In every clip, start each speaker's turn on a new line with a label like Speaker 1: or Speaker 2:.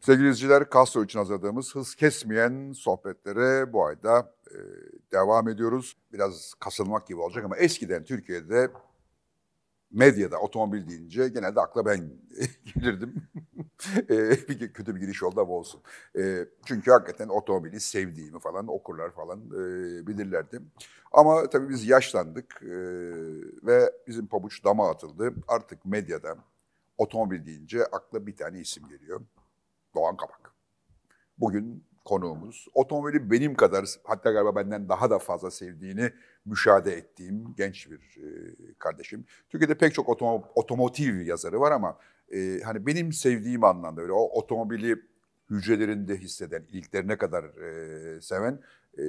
Speaker 1: Sevgili izleyiciler, Castro için hazırladığımız hız kesmeyen sohbetlere bu ayda e, devam ediyoruz. Biraz kasılmak gibi olacak ama eskiden Türkiye'de medyada otomobil deyince genelde akla ben gelirdim. e, bir kötü bir giriş oldu ama olsun. E, çünkü hakikaten otomobili sevdiğimi falan okurlar falan e, bilirlerdi. Ama tabii biz yaşlandık e, ve bizim pabuç dama atıldı. Artık medyada otomobil deyince akla bir tane isim geliyor. Doğan Kabak. Bugün konuğumuz. Otomobili benim kadar hatta galiba benden daha da fazla sevdiğini müşahede ettiğim genç bir e, kardeşim. Türkiye'de pek çok otom otomotiv yazarı var ama e, hani benim sevdiğim anlamda öyle o otomobili hücrelerinde hisseden, ilklerine kadar e, seven e,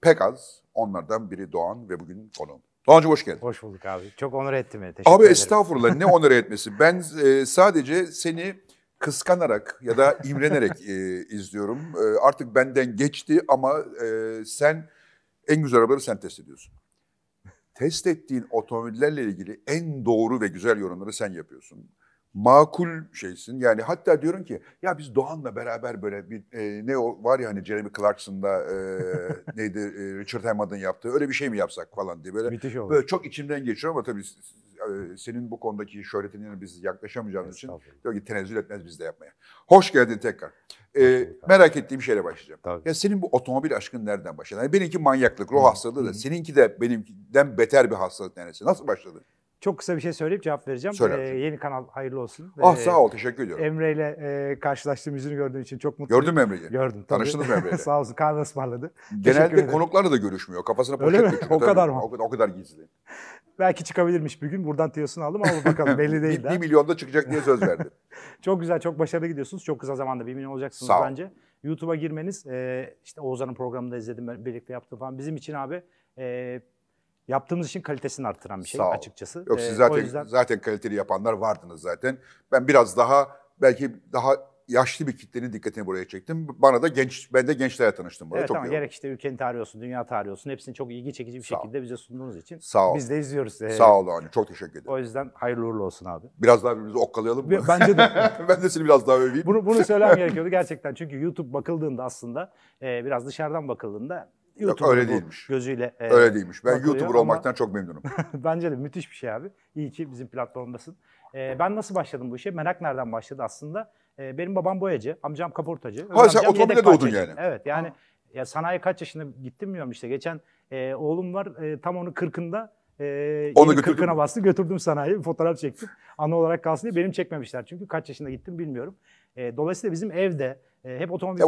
Speaker 1: pek az. Onlardan biri Doğan ve bugün konuğum. Doğancı hoş geldin. Hoş bulduk abi. Çok onur ettim beni. Teşekkür abi ederim. estağfurullah ne onur etmesi. Ben e, sadece seni kıskanarak ya da imrenerek e, izliyorum. E, artık benden geçti ama e, sen en güzel arabaları sen test ediyorsun. Test ettiğin otomobillerle ilgili en doğru ve güzel yorumları sen yapıyorsun. Makul şeysin yani hatta diyorum ki ya biz Doğan'la beraber böyle bir e, ne o var ya hani Jeremy Clarkson'da e, neydi e, Richard Hammond'ın yaptığı öyle bir şey mi yapsak falan diye böyle, Müthiş olur. böyle çok içimden geçiyor ama tabii e, senin bu konudaki şöhretine biz yaklaşamayacağımız için diyor ki tenezzül etmez biz de yapmaya. Hoş geldin tekrar. Ee, merak ettiğim şeyle başlayacağım. Tabii. Ya senin bu otomobil aşkın nereden başladı? Yani benimki manyaklık, ruh hastalığı da. Seninki de benimkinden beter bir hastalık neresi? Nasıl başladı?
Speaker 2: Çok kısa bir şey söyleyip cevap vereceğim. Söyle. Ee, yeni kanal hayırlı olsun. Ah ee, sağ ol teşekkür ediyorum. Emre ile e, karşılaştığım yüzünü gördüğün için çok mutluyum. Gördün mü Emre'yi? Gördüm. Tanıştınız mı Emre'yle? sağ olsun kahve ısmarladı. Genelde konuklarla da
Speaker 1: görüşmüyor. Kafasına poşet Öyle mi? Geçiyor, o tabii. kadar mı? O, o kadar gizli.
Speaker 2: Belki çıkabilirmiş bir gün. Buradan tiyosunu aldım ama bakalım belli değil. bir, bir milyonda çıkacak diye söz verdi. çok güzel, çok başarılı gidiyorsunuz. Çok kısa zamanda bir milyon olacaksınız Sağ bence. YouTube'a girmeniz, e, işte Oğuzhan'ın programını da izledim, birlikte yaptım falan. Bizim için abi e, yaptığımız işin kalitesini artıran bir şey Sağ açıkçası. Yok siz ee, zaten yüzden...
Speaker 1: zaten kaliteli yapanlar vardınız zaten. Ben biraz daha belki daha yaşlı bir kitlenin dikkatini buraya çektim. Bana da genç, ben de gençlerle tanıştım burada. Evet çok tamam, iyi
Speaker 2: gerek işte ülkenin tarihi olsun, dünya tarihi olsun. Hepsini çok ilgi çekici bir Sağ şekilde ol. bize sunduğunuz için. Sağ ol. Biz de izliyoruz. Ee, Sağ ol
Speaker 1: hani çok teşekkür ederim. O yüzden hayırlı uğurlu olsun abi. Biraz daha birbirimizi okkalayalım mı? Bence de. ben de seni biraz daha öveyim. Bunu, bunu söylemem gerekiyordu
Speaker 2: gerçekten. Çünkü YouTube bakıldığında aslında, e, biraz dışarıdan bakıldığında YouTube Yok, öyle değilmiş. gözüyle e, Öyle değilmiş. Ben YouTuber ama... çok memnunum. Bence de müthiş bir şey abi. İyi ki bizim platformdasın. E, ben nasıl başladım bu işe? Merak nereden başladı aslında? E, benim babam boyacı, amcam kaportacı. Ha sen otomobilde doğdun parçacı. yani. Evet yani ha. ya sanayi kaç yaşında gittim bilmiyorum işte. Geçen e, oğlum var e, tam onu kırkında e, Onu kırkına bastı götürdüm sanayiye bir fotoğraf çektim. Ana olarak kalsın diye benim çekmemişler çünkü kaç yaşında gittim bilmiyorum. E, dolayısıyla bizim evde ee, hep otomobil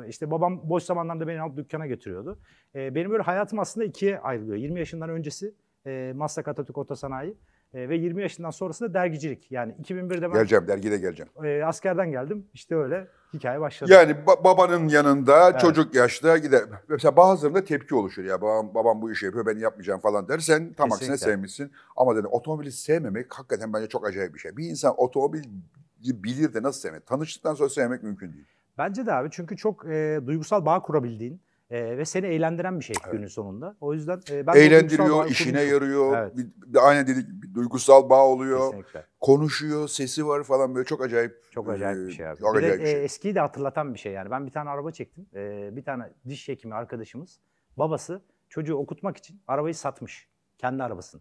Speaker 2: hep İşte babam boş zamanlarında beni alıp dükkana götürüyordu. Ee, benim böyle hayatım aslında ikiye ayrılıyor. 20 yaşından öncesi e, Maslak Atatürk Otosanayi e, ve 20 yaşından sonrasında dergicilik. Yani 2001'de ben... Geleceğim,
Speaker 1: dergide geleceğim.
Speaker 2: E, askerden geldim. İşte öyle hikaye başladı. Yani
Speaker 1: babanın yanında evet. çocuk yaşta gider. Mesela bazılarında tepki oluşur ya babam, babam bu işi yapıyor ben yapmayacağım falan der. Sen tam aksine sevmişsin. Ama dedim otomobili sevmemek hakikaten bence çok acayip bir şey. Bir insan otomobili bilir de nasıl sevmek? Tanıştıktan sonra sevmek mümkün değil.
Speaker 2: Bence de abi çünkü çok e, duygusal bağ kurabildiğin e, ve seni eğlendiren
Speaker 1: bir şey evet. günün sonunda.
Speaker 2: O yüzden e, ben eğlendiriyor, işine yarıyor. Evet.
Speaker 1: Bir, bir, aynı dedik bir duygusal bağ oluyor. Kesinlikle. Konuşuyor, sesi var falan böyle çok acayip. Çok acayip e, bir şey abi. Çok bir de, bir e, şey. E,
Speaker 2: eskiyi de hatırlatan bir şey yani. Ben bir tane araba çektim. E, bir tane diş hekimi arkadaşımız babası çocuğu okutmak için arabayı satmış. Kendi arabasını.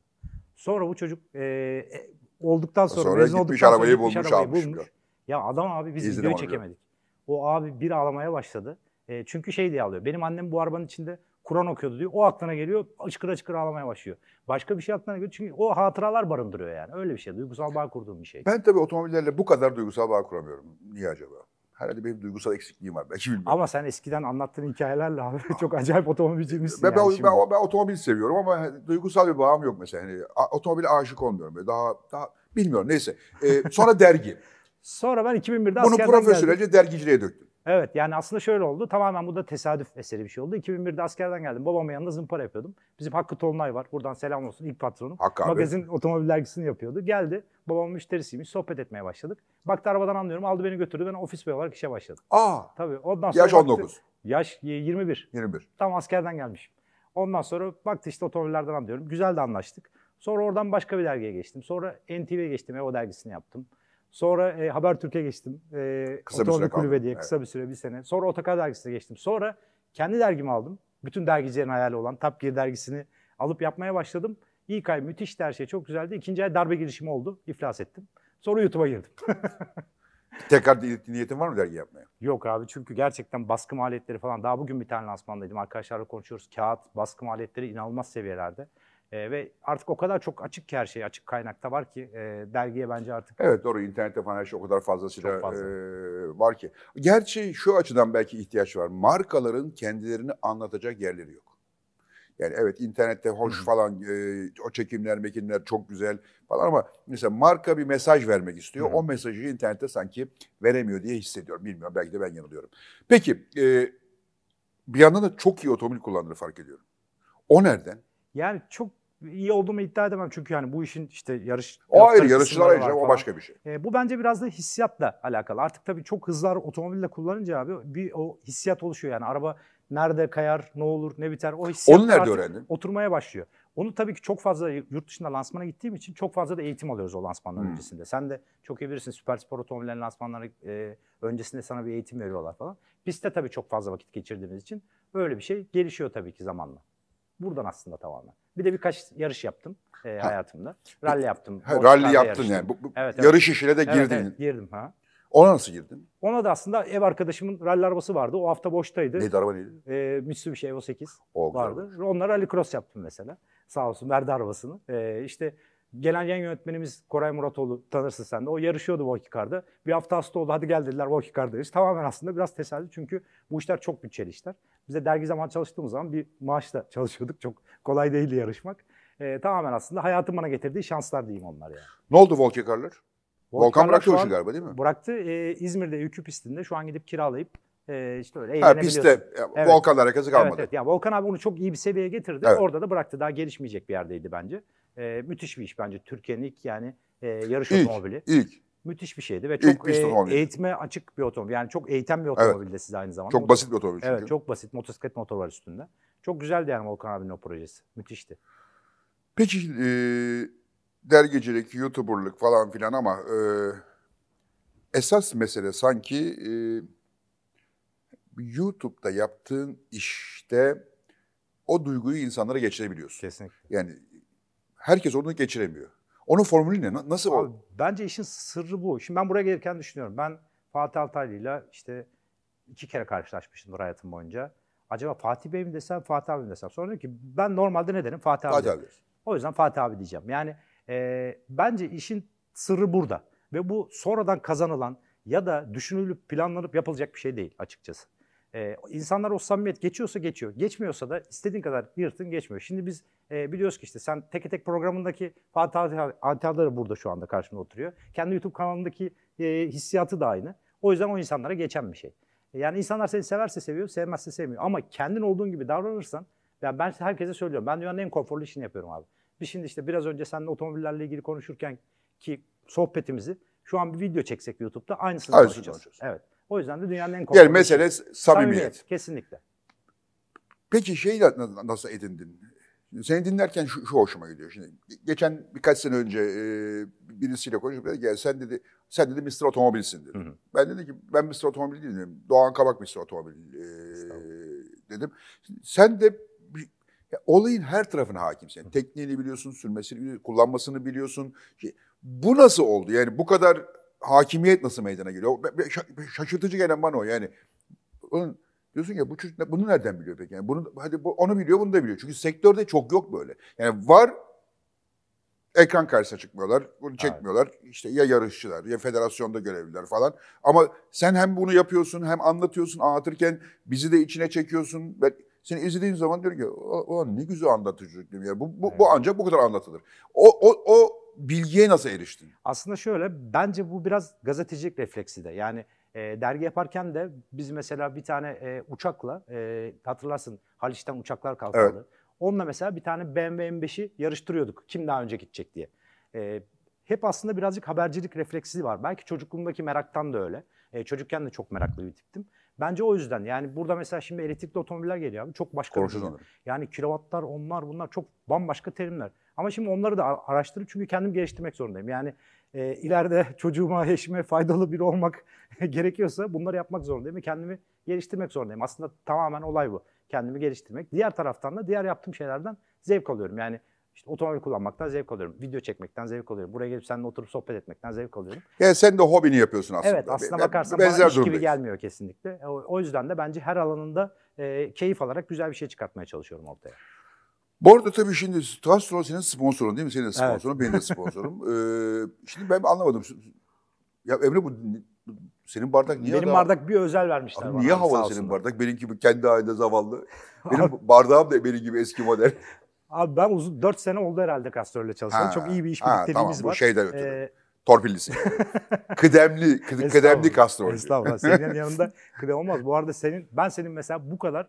Speaker 2: Sonra bu çocuk e, e olduktan sonra, sonra mezun gitmiş olduktan arabayı gitmiş bulmuş, arabayı bulmuş. Ya adam abi biz İzledim video çekemedik. Hocam. O abi bir ağlamaya başladı. E, çünkü şey diye ağlıyor. Benim annem bu arabanın içinde Kur'an okuyordu diyor. O aklına geliyor. Açıkır açıkır ağlamaya başlıyor. Başka bir şey aklına geliyor. Çünkü o hatıralar barındırıyor yani. Öyle bir şey. Duygusal bağ kurduğum bir şey. Ben
Speaker 1: tabii otomobillerle bu kadar duygusal bağ kuramıyorum. Niye acaba? Herhalde benim duygusal eksikliğim var. Belki bilmiyorum.
Speaker 2: Ama sen eskiden anlattığın hikayelerle abi çok acayip otomobilciymişsin.
Speaker 1: Ben, yani ben, ben, ben otomobil seviyorum ama hani duygusal bir bağım yok mesela. Yani, otomobile aşık olmuyorum. Böyle daha, daha bilmiyorum neyse. Ee, sonra dergi. Sonra ben 2001'de Bunu askerden profesyonelce geldim. dergiciliğe döktüm.
Speaker 2: Evet yani aslında şöyle oldu. Tamamen bu da tesadüf eseri bir şey oldu. 2001'de askerden geldim. Babamın yanında zımpara yapıyordum. Bizim Hakkı Tolunay var. Buradan selam olsun ilk patronum. Hakkı Magazin abi. otomobil dergisini yapıyordu. Geldi. Babam müşterisiymiş. Sohbet etmeye başladık. Baktı arabadan anlıyorum. Aldı beni götürdü. Ben ofis bey olarak işe başladım. Aa. Tabii ondan sonra. Yaş 19. Baktı, yaş 21. 21. Tam askerden gelmişim. Ondan sonra baktı işte otomobillerden anlıyorum. Güzel de anlaştık. Sonra oradan başka bir dergiye geçtim. Sonra NTV'ye geçtim. Evo dergisini yaptım. Sonra e, Türkiye geçtim. E, kısa bir süre Kulübe diye kısa evet. bir süre bir sene. Sonra Otokar dergisine geçtim. Sonra kendi dergimi aldım. Bütün dergicilerin hayali olan Top Gear dergisini alıp yapmaya başladım. İlk ay müthişti her şey çok güzeldi. İkinci ay darbe girişimi oldu. İflas ettim. Sonra YouTube'a girdim.
Speaker 1: Tekrar niyetin var mı dergi yapmaya?
Speaker 2: Yok abi çünkü gerçekten baskı maliyetleri falan. Daha bugün bir tane lansmandaydım. Arkadaşlarla konuşuyoruz. Kağıt, baskı maliyetleri inanılmaz seviyelerde. E, ve artık o kadar çok açık ki her şey açık kaynakta var ki e, dergiye bence artık...
Speaker 1: Evet doğru internette falan her şey o kadar fazlasıyla fazla. e, var ki. Gerçi şu açıdan belki ihtiyaç var. Markaların kendilerini anlatacak yerleri yok. Yani evet internette hoş Hı-hı. falan e, o çekimler mekinler çok güzel falan ama mesela marka bir mesaj vermek istiyor. Hı-hı. O mesajı internette sanki veremiyor diye hissediyorum. Bilmiyorum belki de ben yanılıyorum. Peki e, bir yandan da çok iyi otomobil kullandığını fark ediyorum. O nereden?
Speaker 2: Yani çok iyi olduğumu iddia edemem. Çünkü yani bu işin işte
Speaker 1: yarış... O ayrı yarışçılar ayrıca o başka bir şey.
Speaker 2: E, bu bence biraz da hissiyatla alakalı. Artık tabii çok hızlar otomobille kullanınca abi bir o hissiyat oluşuyor. Yani araba nerede kayar, ne olur, ne biter o hissiyat Onu nerede öğrendin? oturmaya başlıyor. Onu tabii ki çok fazla yurt dışında lansmana gittiğim için çok fazla da eğitim alıyoruz o lansmanların hmm. öncesinde. Sen de çok iyi bilirsin süper spor otomobillerin lansmanları e, öncesinde sana bir eğitim veriyorlar falan. Pistte tabii çok fazla vakit geçirdiğimiz için böyle bir şey gelişiyor tabii ki zamanla. Buradan aslında tamamen. Bir de birkaç yarış yaptım e, ha. hayatımda. Rally yaptım. Ha, rally yaptın yarıştım. yani. Bu, bu evet, evet. Yarış işine de girdin. Evet, evet girdim ha.
Speaker 1: Ona nasıl girdin?
Speaker 2: Ona da aslında ev arkadaşımın rally arabası vardı. O hafta boştaydı. Neydi araba neydi? Ee, Mitsubishi Evo 8 o, vardı. Güzel. Onunla rally cross yaptım mesela. Sağ olsun verdi arabasını. Ee, işte gelen yan yönetmenimiz Koray Muratoğlu tanırsın sen de. O yarışıyordu Volkikar'da. Bir hafta hasta oldu hadi gel dediler Volkikar'dayız. Tamamen aslında biraz tesadüf çünkü bu işler çok bütçeli işler. Biz de dergi zaman çalıştığımız zaman bir maaşla çalışıyorduk. Çok kolay değildi yarışmak. E, tamamen aslında hayatım bana getirdiği şanslar diyeyim
Speaker 1: onlar yani. Ne oldu Volkekarlar? Volkan bıraktı o işi galiba değil mi?
Speaker 2: Bıraktı. E, İzmir'de Öykü pistinde şu an gidip kiralayıp e, işte öyle eğlenebiliyorsun. pistte e, evet. Volkan hareketi kalmadı. Evet, evet. Ya, Volkan abi onu çok iyi bir seviyeye getirdi. Evet. Orada da bıraktı. Daha gelişmeyecek bir yerdeydi bence. E, müthiş bir iş bence. Türkiye'nin ilk yani e, yarış ilk, otomobili. İlk müthiş bir şeydi ve çok e, eğitime açık bir otomobil. Yani çok eğiten bir otomobil evet. de aynı zamanda. Çok basit bir otomobil çünkü. Evet çok basit. Motosiklet motor var üstünde. Çok güzeldi yani Volkan abinin o projesi. Müthişti.
Speaker 1: Peki e, dergicilik, youtuberlık falan filan ama e, esas mesele sanki e, YouTube'da yaptığın işte o duyguyu insanlara geçirebiliyorsun. Kesinlikle. Yani herkes onu geçiremiyor. Onun formülü ne? Nasıl Abi, Bence işin sırrı bu. Şimdi ben buraya gelirken düşünüyorum. Ben Fatih ile
Speaker 2: işte iki kere karşılaşmışımdır hayatım boyunca. Acaba Fatih Bey mi desem, Fatih abi mi desem? Sonra ki ben normalde ne derim? Fatih abi. Fatih abi. O yüzden Fatih abi diyeceğim. Yani e, bence işin sırrı burada. Ve bu sonradan kazanılan ya da düşünülüp planlanıp yapılacak bir şey değil açıkçası. E, insanlar o samimiyet geçiyorsa geçiyor. Geçmiyorsa da istediğin kadar yırtın geçmiyor. Şimdi biz e, biliyoruz ki işte sen teke tek programındaki Fatih Antalya burada şu anda karşımda oturuyor. Kendi YouTube kanalındaki e, hissiyatı da aynı. O yüzden o insanlara geçen bir şey. E, yani insanlar seni severse seviyor, sevmezse sevmiyor. Ama kendin olduğun gibi davranırsan, yani ben herkese söylüyorum. Ben dünyanın en konforlu işini yapıyorum abi. Biz şimdi işte biraz önce seninle otomobillerle ilgili konuşurken ki sohbetimizi şu an bir video çeksek YouTube'da aynısını Aynısını konuşacağız. Evet. O yüzden de dünyanın en konforlu Yani mesele samimiyet. Kesinlikle.
Speaker 1: Peki şeyi nasıl edindin? Seni dinlerken şu, şu hoşuma gidiyor şimdi. Geçen birkaç sene önce e, birisiyle konuşup gel sen dedi sen dedi Mr. Otomobilsin dedi. Hı hı. Ben dedim ki ben Mr. Otomobil değilim. Doğan Kabak Mr. Otomobil e, dedim. Sen de ya, olayın her tarafına hakimsin. Yani tekniğini biliyorsun, sürmesini biliyorsun, kullanmasını biliyorsun. bu nasıl oldu? Yani bu kadar hakimiyet nasıl meydana geliyor? Şaşırtıcı gelen bana o yani. Onun, Diyorsun ya bu çocuk ne, bunu nereden biliyor peki? Yani bunu hadi bu, onu biliyor, bunu da biliyor. Çünkü sektörde çok yok böyle. Yani var ekran karşısına çıkmıyorlar. Bunu çekmiyorlar. Evet. İşte ya yarışçılar ya federasyonda görevliler falan. Ama sen hem bunu yapıyorsun hem anlatıyorsun anlatırken bizi de içine çekiyorsun. Ben seni izlediğim zaman diyor ki o ulan ne güzel anlatıcı diyor. Yani bu, bu, evet. bu ancak bu kadar anlatılır. O, o, o bilgiye nasıl eriştin? Aslında şöyle bence bu biraz gazetecilik refleksi de. Yani e, dergi
Speaker 2: yaparken de biz mesela bir tane e, uçakla e, hatırlarsın Haliç'ten uçaklar kalkardı. Evet. Onunla mesela bir tane BMW M5'i yarıştırıyorduk. Kim daha önce gidecek diye. E, hep aslında birazcık habercilik refleksi var. Belki çocukluğumdaki meraktan da öyle. E, çocukken de çok meraklı bir tiptim. Bence o yüzden yani burada mesela şimdi elektrikli otomobiller geliyor abi çok başka Korkunç bir şey. Yani kilovatlar onlar bunlar çok bambaşka terimler. Ama şimdi onları da araştırıp çünkü kendim geliştirmek zorundayım. Yani e, ileride çocuğuma, eşime faydalı biri olmak gerekiyorsa bunları yapmak zorundayım ve kendimi geliştirmek zorundayım. Aslında tamamen olay bu. Kendimi geliştirmek. Diğer taraftan da diğer yaptığım şeylerden zevk alıyorum. Yani işte otomobil kullanmaktan zevk alıyorum. Video çekmekten zevk alıyorum. Buraya gelip seninle oturup sohbet etmekten zevk alıyorum.
Speaker 1: Yani sen de hobini yapıyorsun aslında. Evet aslına bakarsan Benzer bana iş gibi
Speaker 2: gelmiyor kesinlikle. O, o yüzden de bence her alanında e, keyif alarak güzel bir şey çıkartmaya çalışıyorum
Speaker 1: ortaya. Bu arada tabii şimdi Castrol senin sponsorun değil mi? Senin de sponsorun, evet. benim de sponsorum. ee, şimdi ben anlamadım. Ya Emre bu senin bardak niye Benim daha...
Speaker 2: bardak bir özel vermişler Abi, bana. Niye havalı senin
Speaker 1: bardak? Benimki kendi halinde zavallı. Benim bardağım da benim gibi eski model.
Speaker 2: Abi ben uzun 4 sene oldu herhalde Castrol'le çalıştım. Çok iyi bir iş birlikteliğimiz tamam, bu var. Bu şeyden ötürü. Ee,
Speaker 1: Torpillisi. kıdemli, kıdemli Estağfurullah. Castrol. Estağfurullah. Senin yanında
Speaker 2: kıdem olmaz. Bu arada senin, ben senin mesela bu kadar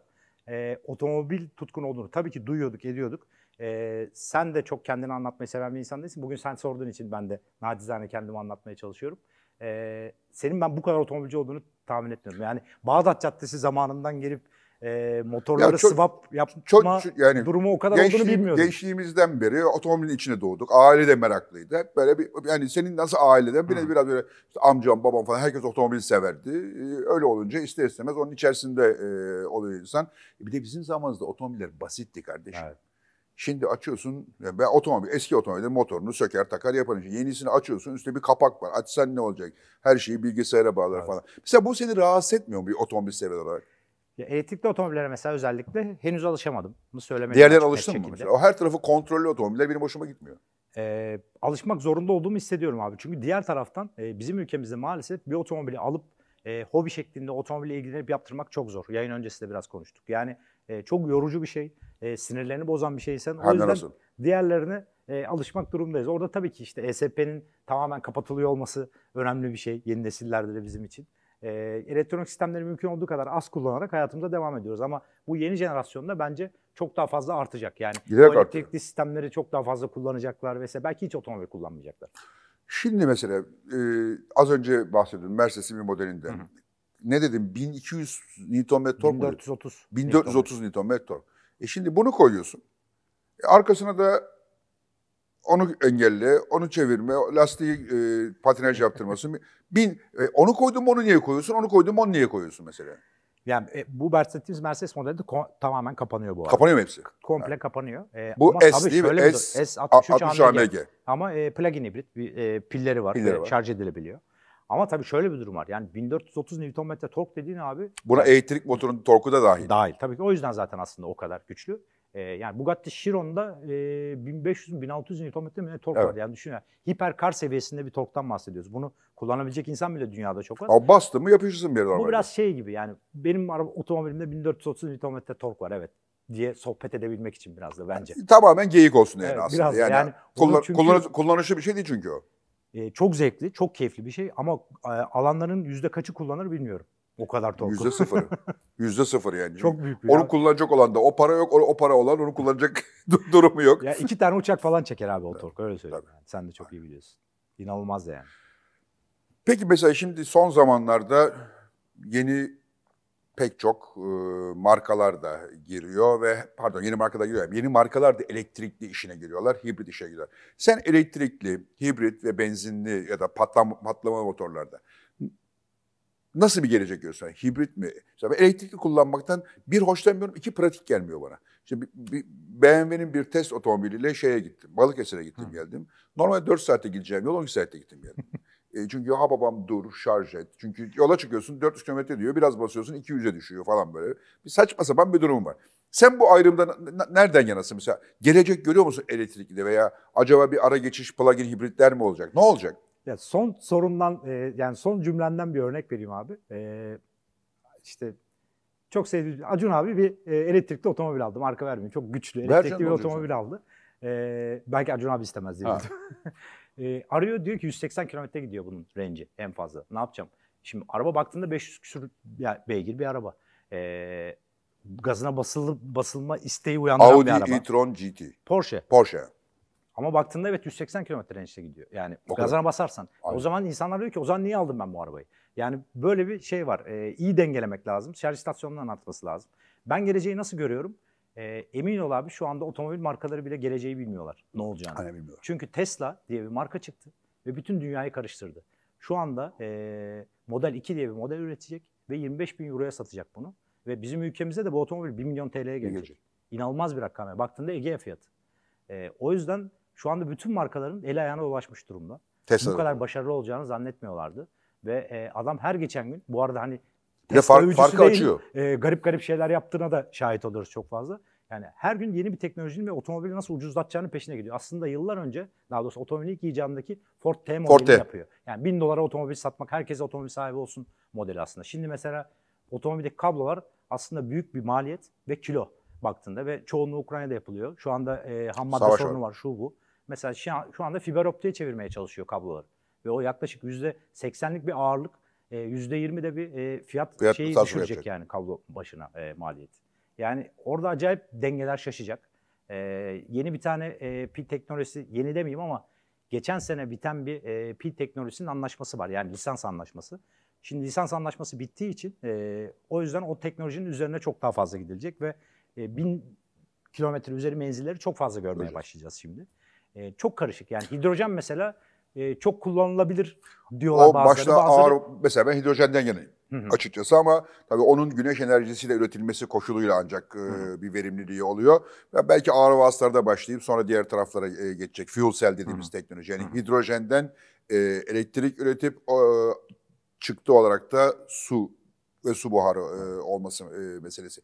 Speaker 2: e, otomobil tutkunu olduğunu tabii ki duyuyorduk, ediyorduk. E, sen de çok kendini anlatmayı seven bir insan değilsin. Bugün sen sorduğun için ben de nacizane kendimi anlatmaya çalışıyorum. E, senin ben bu kadar otomobilci olduğunu tahmin etmiyorum. Yani Bağdat Caddesi zamanından gelip e, motorları ya çok, swap yapma çok,
Speaker 1: yani durumu o kadar olduğunu bilmiyorduk. Gençliğimizden beri otomobilin içine doğduk. Aile de meraklıydı. Hep böyle bir yani senin nasıl aileden bile biraz böyle işte amcam babam falan herkes otomobil severdi. Ee, öyle olunca ister istemez onun içerisinde e, oluyor insan. E, bir de bizim zamanımızda otomobiller basitti kardeşim. Evet. Şimdi açıyorsun ve otomobil eski otomobilin motorunu söker takar yapar. Yenisini açıyorsun üstte bir kapak var. Açsan ne olacak? Her şeyi bilgisayara bağlar evet. falan. Mesela bu seni rahatsız etmiyor mu bir otomobil sever olarak?
Speaker 2: Ya elektrikli otomobillere mesela özellikle henüz alışamadım. Bunu söylemeye Diğerlerine alıştın mı mesela? O
Speaker 1: her tarafı kontrollü otomobiller benim hoşuma gitmiyor.
Speaker 2: E, alışmak zorunda olduğumu hissediyorum abi. Çünkü diğer taraftan e, bizim ülkemizde maalesef bir otomobili alıp e, hobi şeklinde otomobille ilgilenip yaptırmak çok zor. Yayın öncesinde biraz konuştuk. Yani e, çok yorucu bir şey. E, sinirlerini bozan bir şey sen. O yüzden nasıl? diğerlerine e, alışmak durumundayız. Orada tabii ki işte ESP'nin tamamen kapatılıyor olması önemli bir şey. Yeni nesillerde de bizim için e, elektronik sistemleri mümkün olduğu kadar az kullanarak hayatımıza devam ediyoruz. Ama bu yeni jenerasyonda bence çok daha fazla artacak. Yani Giderek elektrikli artıyor. sistemleri çok daha fazla kullanacaklar vesaire. Belki hiç otomobil kullanmayacaklar.
Speaker 1: Şimdi mesela e, az önce bahsediyordum Mercedes'in bir modelinde. Hı hı. Ne dedim? 1200 Nm tork 1430. 1430 Nm tork. E şimdi bunu koyuyorsun. E arkasına da onu engelle, onu çevirme, lastiği e, patinaj yaptırmasın. Bin, e, onu koydum onu niye koyuyorsun, onu koydum onu niye koyuyorsun mesela?
Speaker 2: Yani e, bu bahsettiğimiz Mercedes modeli de ko- tamamen kapanıyor bu arada. Kapanıyor mu hepsi? Komple yani. kapanıyor. E, bu ama S tabii değil mi? S, S, S 63 AMG. AMG. Ama e, plug-in hibrit bir e, pilleri var. Pilleri var. Şarj edilebiliyor. Ama tabii şöyle bir durum var. Yani 1430 Nm tork dediğin abi... Buna elektrik motorun torku da dahil. Dahil. Tabii ki o yüzden zaten aslında o kadar güçlü. E, yani Bugatti Chiron'da e, 1500-1600 Nm mi tork evet. var. Yani Hiper kar seviyesinde bir torktan bahsediyoruz. Bunu kullanabilecek insan bile dünyada çok az. Abi bastı
Speaker 1: mı yapışırsın bir yere Bu biraz
Speaker 2: şey gibi yani benim araba, otomobilimde 1430 Nm tork var evet diye sohbet edebilmek için biraz da bence. Yani, tamamen geyik olsun yani evet, aslında. Biraz, yani, yani kullan, çünkü, kullanış,
Speaker 1: kullanışlı bir şey değil çünkü
Speaker 2: o. E, çok zevkli, çok keyifli bir şey ama e, alanların yüzde kaçı kullanır bilmiyorum.
Speaker 1: O kadar Tolga. Yüzde sıfırı. Yüzde sıfır yani. Çok büyük bir Onu ya. kullanacak olan da o para yok, o para olan onu kullanacak durumu yok. Ya iki tane uçak falan çeker abi o tork öyle söyleyeyim. Yani. Sen de çok iyi biliyorsun. İnanılmaz yani. Peki mesela şimdi son zamanlarda yeni pek çok e, markalar da giriyor ve pardon yeni markalar giriyor. Yeni markalar da elektrikli işine giriyorlar, hibrit işe giriyorlar. Sen elektrikli, hibrit ve benzinli ya da patlama, patlama motorlarda Nasıl bir gelecek görüyorsun? Hibrit mi? İşte ben elektrikli kullanmaktan bir hoşlanmıyorum, iki pratik gelmiyor bana. İşte bir, bir BMW'nin bir test otomobiliyle şeye gittim. Balıkesir'e gittim Hı. geldim. Normalde 4 saatte gideceğim yol 12 saatte gittim geldim. e, çünkü ha babam dur şarj et. Çünkü yola çıkıyorsun 400 kilometre diyor. Biraz basıyorsun 200'e düşüyor falan böyle. Bir saçma sapan bir durum var. Sen bu ayrımda nereden yanasın mesela? Gelecek görüyor musun elektrikli veya acaba bir ara geçiş plug-in hibritler mi olacak? Ne olacak?
Speaker 2: Ya son sorundan e, yani son cümlemden bir örnek vereyim abi. E, işte çok sevdiğim Acun abi bir e, elektrikli otomobil aldı. Marka vermeyeyim. Çok güçlü elektrikli bir otomobil canım. aldı. belki Acun abi istemez diye. arıyor diyor ki 180 kilometre gidiyor bunun range'i en fazla. Ne yapacağım? Şimdi araba baktığında 500 küsür beygir bir araba. E, gazına basılı, basılma isteği uyandıran Audi bir araba. Audi
Speaker 1: e-tron GT. Porsche. Porsche.
Speaker 2: Ama baktığında evet 180 km enişte gidiyor. Yani o gazına kadar. basarsan. Aynen. O zaman insanlar diyor ki o zaman niye aldım ben bu arabayı? Yani böyle bir şey var. E, iyi dengelemek lazım. Şarj istasyonundan artması lazım. Ben geleceği nasıl görüyorum? E, emin ol abi şu anda otomobil markaları bile geleceği bilmiyorlar. Ne olacağını. Aynen bilmiyorlar. Çünkü Tesla diye bir marka çıktı ve bütün dünyayı karıştırdı. Şu anda e, Model 2 diye bir model üretecek ve 25 bin euroya satacak bunu. Ve bizim ülkemizde de bu otomobil 1 milyon TL'ye gelecek. gelecek. İnanılmaz bir rakam. Baktığında Egea fiyatı. E, o yüzden şu anda bütün markaların eli ayağına ulaşmış durumda. Tesla. Bu kadar başarılı olacağını zannetmiyorlardı. Ve e, adam her geçen gün bu arada hani
Speaker 1: Tesla fark, farkı değil, açıyor.
Speaker 2: E, garip garip şeyler yaptığına da şahit oluruz çok fazla. Yani her gün yeni bir teknolojinin ve otomobili nasıl ucuzlatacağının peşine gidiyor. Aslında yıllar önce daha doğrusu otomobilin ilk icadındaki Ford T modelini yapıyor. Yani bin dolara otomobil satmak herkes otomobil sahibi olsun modeli aslında. Şimdi mesela otomobildeki kablolar aslında büyük bir maliyet ve kilo baktığında ve çoğunluğu Ukrayna'da yapılıyor. Şu anda e, ham madde sorunu var şu bu. Mesela şu anda fiber optiğe çevirmeye çalışıyor kabloları. Ve o yaklaşık %80'lik bir ağırlık, %20 e, de bir e, fiyat, fiyat şeyi düşürecek yani kablo başına e, maliyeti. Yani orada acayip dengeler şaşacak. E, yeni bir tane e, pil teknolojisi, yeni demeyeyim ama geçen sene biten bir e, pil teknolojisinin anlaşması var. Yani lisans anlaşması. Şimdi lisans anlaşması bittiği için e, o yüzden o teknolojinin üzerine çok daha fazla gidilecek ve e, bin kilometre üzeri menzilleri çok fazla görmeye başlayacağız şimdi. E, çok karışık yani hidrojen mesela e, çok kullanılabilir diyorlar o bazıları. başta bazıları... ağır,
Speaker 1: mesela ben hidrojenden yanayım Hı-hı. açıkçası ama tabii onun güneş enerjisiyle üretilmesi koşuluyla ancak e, bir verimliliği oluyor. Ya belki ağır vasıtalarda başlayıp sonra diğer taraflara e, geçecek. Fuel cell dediğimiz Hı-hı. teknoloji. Yani Hı-hı. hidrojenden e, elektrik üretip e, çıktı olarak da su ve su buharı e, olması e, meselesi.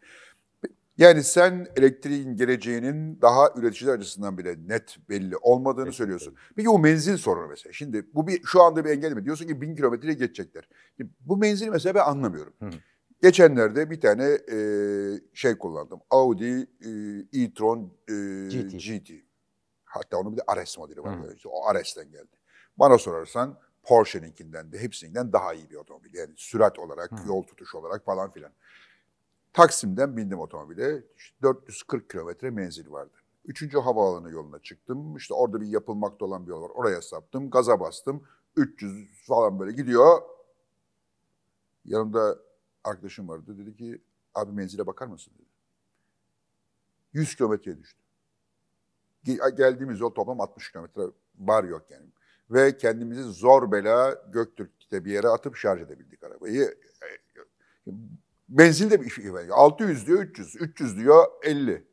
Speaker 1: Yani sen elektriğin geleceğinin daha üreticiler açısından bile net belli olmadığını evet. söylüyorsun. Peki bu menzil sorunu mesela. Şimdi bu bir şu anda bir engel mi? Diyorsun ki bin kilometreye geçecekler. Bu menzil mesela ben anlamıyorum. Hı. Geçenlerde bir tane e, şey kullandım. Audi e, tron e, GT. GT. Hatta onun bir de Ares modeli var. Hı. İşte o Ares'ten geldi. Bana sorarsan Porsche'ninkinden de hepsinden daha iyi bir otomobil. Yani sürat olarak, Hı. yol tutuş olarak falan filan. Taksim'den bindim otomobile. İşte 440 kilometre menzil vardı. Üçüncü havaalanı yoluna çıktım. İşte orada bir yapılmakta olan bir yol var. Oraya saptım. Gaza bastım. 300 falan böyle gidiyor. Yanımda arkadaşım vardı. Dedi ki abi menzile bakar mısın dedi. 100 kilometreye düştü. Geldiğimiz yol toplam 60 kilometre var yok yani. Ve kendimizi zor bela Göktürk'te bir yere atıp şarj edebildik arabayı. E, Benzin de bir şey veriyor. 600 diyor 300, 300 diyor 50.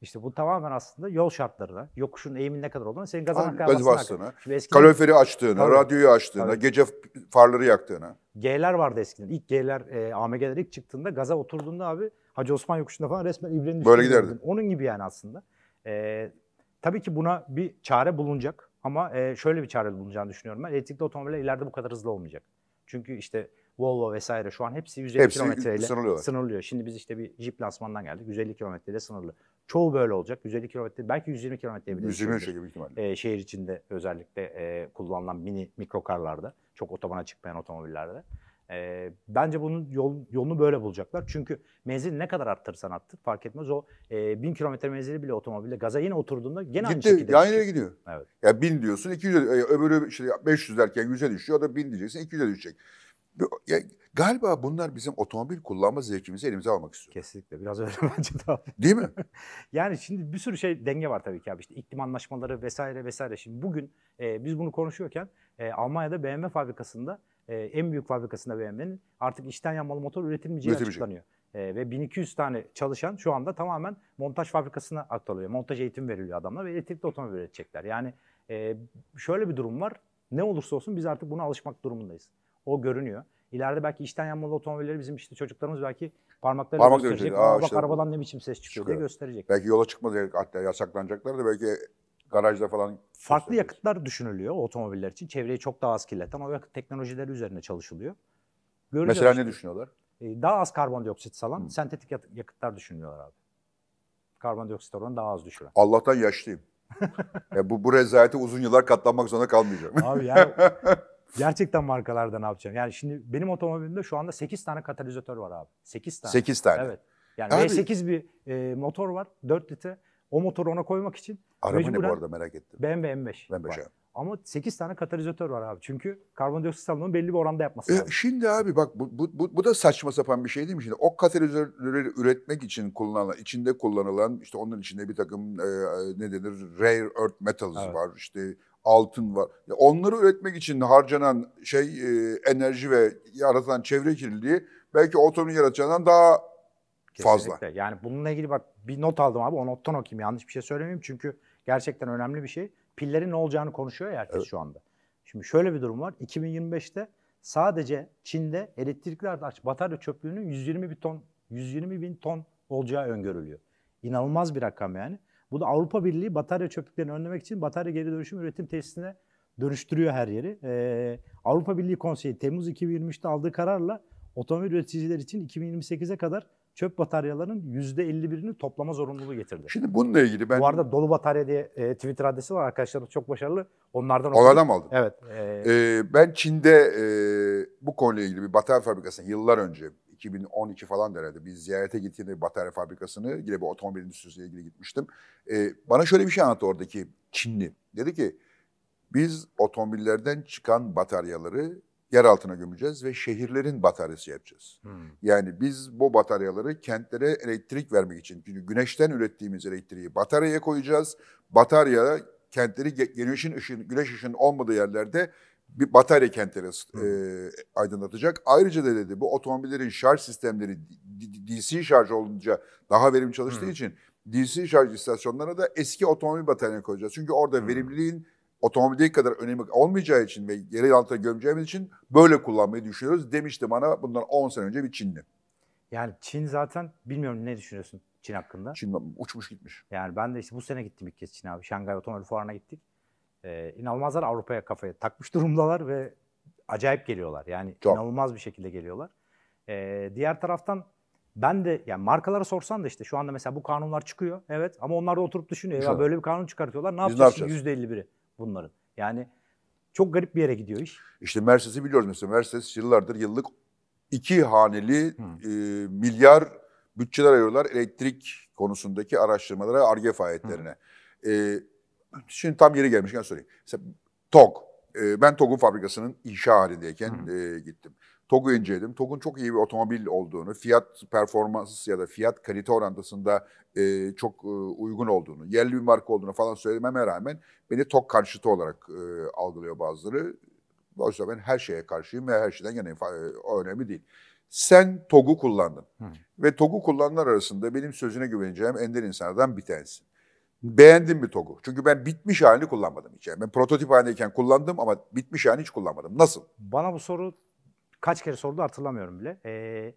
Speaker 1: İşte
Speaker 2: bu tamamen aslında yol şartlarına, yokuşun eğimin ne kadar olduğunu, senin gazan hakkı bastığını, kaloriferi açtığını, tabii, radyoyu açtığını, tabii.
Speaker 1: gece farları yaktığını.
Speaker 2: G'ler vardı eskiden. İlk G'ler, e, AMG'ler ilk çıktığında gaza oturduğunda abi Hacı Osman yokuşunda falan resmen ibrenin Böyle giderdi. Onun gibi yani aslında. E, tabii ki buna bir çare bulunacak ama e, şöyle bir çare bulunacağını düşünüyorum ben. Elektrikli otomobiller ileride bu kadar hızlı olmayacak. Çünkü işte Volvo vesaire şu an hepsi 150 hepsi kilometreyle sınırlıyor. Şimdi biz işte bir Jeep lansmandan geldik. 150 kilometreyle sınırlı. Çoğu böyle olacak. 150 kilometre belki 120 kilometre bile. 120 ölçecek büyük ihtimalle. Ee, şehir içinde özellikle e, kullanılan mini mikrokarlarda. Çok otobana çıkmayan otomobillerde. E, bence bunun yol, yolunu böyle bulacaklar. Çünkü menzil ne kadar arttırırsan arttır fark etmez. O e, 1000 kilometre menzili bile otomobille gaza yine oturduğunda gene aynı şekilde. Yan yere
Speaker 1: gidiyor. Evet. Ya 1000 diyorsun 200 e, öbürü işte 500 derken 100'e düşüyor. O da 1000 diyeceksin 200'e düşecek. Galiba bunlar bizim otomobil kullanma zevkimizi elimize almak istiyor. Kesinlikle. Biraz öyle bence de abi. Değil mi? yani şimdi
Speaker 2: bir sürü şey denge var tabii ki abi. İşte iklim anlaşmaları vesaire vesaire. Şimdi bugün e, biz bunu konuşuyorken e, Almanya'da BMW fabrikasında e, en büyük fabrikasında BMW'nin artık içten yanmalı motor üretilmeyeceği Üretilmeyecek. açıklanıyor. E, ve 1200 tane çalışan şu anda tamamen montaj fabrikasına aktarılıyor. Montaj eğitimi veriliyor adamlar ve elektrikli otomobil üretecekler. Yani e, şöyle bir durum var. Ne olursa olsun biz artık buna alışmak durumundayız. O görünüyor. İleride belki işten yanmalı otomobilleri bizim işte çocuklarımız belki parmakları Parmak gösterecek. Aa, bak işte, arabadan
Speaker 1: ne biçim ses çıkıyor diye gösterecek. Belki yola çıkmadı hatta yasaklanacaklar da belki garajda falan. Farklı yakıtlar düşünülüyor otomobiller için.
Speaker 2: Çevreyi çok daha az kirleten o yakıt teknolojileri üzerine çalışılıyor. Göreceğiz Mesela ne düşünüyorlar? Ee, daha az karbondioksit salan hmm. sentetik yakıtlar düşünüyorlar abi. Karbondioksit oranı daha
Speaker 1: az düşüren. Allah'tan yaşlıyım. ya bu, bu rezalete uzun yıllar katlanmak zorunda kalmayacağım. Abi yani
Speaker 2: Gerçekten markalardan ne yapacağım? Yani şimdi benim otomobilimde şu anda 8 tane katalizatör var abi. 8 tane. 8 tane. Evet. Yani abi, V8 bir e, motor var 4 litre. O motoru ona koymak için Araba ne bu arada merak ettim. BMW M5. M5 Ama 8 tane katalizatör var abi. Çünkü karbondioksit salınımı belli bir oranda yapması e, lazım. E,
Speaker 1: şimdi abi bak bu, bu, bu, bu da saçma sapan bir şey değil mi? Şimdi o katalizatörleri üretmek için kullanılan, içinde kullanılan işte onun içinde bir takım e, e ne denir rare earth metals evet. var. İşte altın var. Onları üretmek için harcanan şey e, enerji ve yaratılan çevre kirliliği belki otomobil yaratacağından daha Kesinlikle. fazla. Yani bununla ilgili bak bir not aldım abi. O nottan okuyayım.
Speaker 2: Yanlış bir şey söylemeyeyim. Çünkü gerçekten önemli bir şey. Pillerin ne olacağını konuşuyor ya herkes evet. şu anda. Şimdi şöyle bir durum var. 2025'te sadece Çin'de elektrikli araç batarya çöplüğünün 120 bin ton 120 bin ton olacağı öngörülüyor. İnanılmaz bir rakam yani. Bu da Avrupa Birliği batarya çöplüklerini önlemek için batarya geri dönüşüm üretim tesisine dönüştürüyor her yeri. Ee, Avrupa Birliği Konseyi Temmuz 2023'te aldığı kararla otomobil üreticiler için 2028'e kadar çöp bataryaların %51'ini toplama zorunluluğu getirdi. Şimdi bununla ilgili ben... Bu arada Dolu Batarya diye e, Twitter adresi var. Arkadaşlarımız çok başarılı. Onlardan okudum. Onlardan mı aldın? Evet.
Speaker 1: E... Ee, ben Çin'de e, bu konuyla ilgili bir batarya fabrikasını yıllar önce 2012 falan derdi. Biz ziyarete gittiğimde batarya fabrikasını yine bir otomobil endüstrisiyle ilgili gitmiştim. E, bana şöyle bir şey anlattı oradaki Çinli. Dedi ki biz otomobillerden çıkan bataryaları yer altına gömeceğiz ve şehirlerin bataryası yapacağız. Hmm. Yani biz bu bataryaları kentlere elektrik vermek için, çünkü güneşten ürettiğimiz elektriği bataryaya koyacağız. Batarya kentleri güneşin ışın, güneş ışının olmadığı yerlerde bir batarya kentleri e, aydınlatacak. Ayrıca da dedi bu otomobillerin şarj sistemleri DC şarj olunca daha verimli çalıştığı Hı. için DC şarj istasyonlarına da eski otomobil batarya koyacağız. Çünkü orada Hı. verimliliğin otomobildeki kadar önemli olmayacağı için ve yere altına gömeceğimiz için böyle kullanmayı düşünüyoruz demişti bana bundan 10 sene önce bir Çinli.
Speaker 2: Yani Çin zaten bilmiyorum ne düşünüyorsun
Speaker 1: Çin hakkında? Çin uçmuş gitmiş.
Speaker 2: Yani ben de işte bu sene gittim ilk kez Çin abi. Şangay Otomobil Fuarı'na gittik e, inanılmazlar Avrupa'ya kafaya takmış durumdalar ve acayip geliyorlar. Yani Çok. inanılmaz bir şekilde geliyorlar. E, diğer taraftan ben de yani markalara sorsan da işte şu anda mesela bu kanunlar çıkıyor. Evet ama onlar da oturup düşünüyor. ya böyle bir kanun çıkartıyorlar. Ne yapacağız? %51'i
Speaker 1: bunların. Yani çok garip bir yere gidiyor iş. İşte Mercedes'i biliyoruz mesela. Mercedes yıllardır yıllık iki haneli e, milyar bütçeler ayırıyorlar elektrik konusundaki araştırmalara, ARGE faaliyetlerine. E, Şimdi tam yeri gelmişken söyleyeyim. Mesela TOG. E, ben TOG'un fabrikasının inşa halindeyken e, gittim. TOG'u inceledim. TOG'un çok iyi bir otomobil olduğunu, fiyat performansı ya da fiyat kalite orantısında e, çok e, uygun olduğunu, yerli bir marka olduğunu falan söylememe rağmen beni TOG karşıtı olarak e, algılıyor bazıları. Oysa ben her şeye karşıyım ve her şeyden yanayım. E, o önemli değil. Sen TOG'u kullandın. Hı. Ve TOG'u kullananlar arasında benim sözüne güveneceğim ender insanlardan bir tanesi. Beğendim bir TOG'u. Çünkü ben bitmiş halini kullanmadım hiç. Yani ben prototip halindeyken kullandım ama bitmiş halini hiç kullanmadım. Nasıl? Bana bu soru kaç kere sordu hatırlamıyorum
Speaker 2: bile. Ee,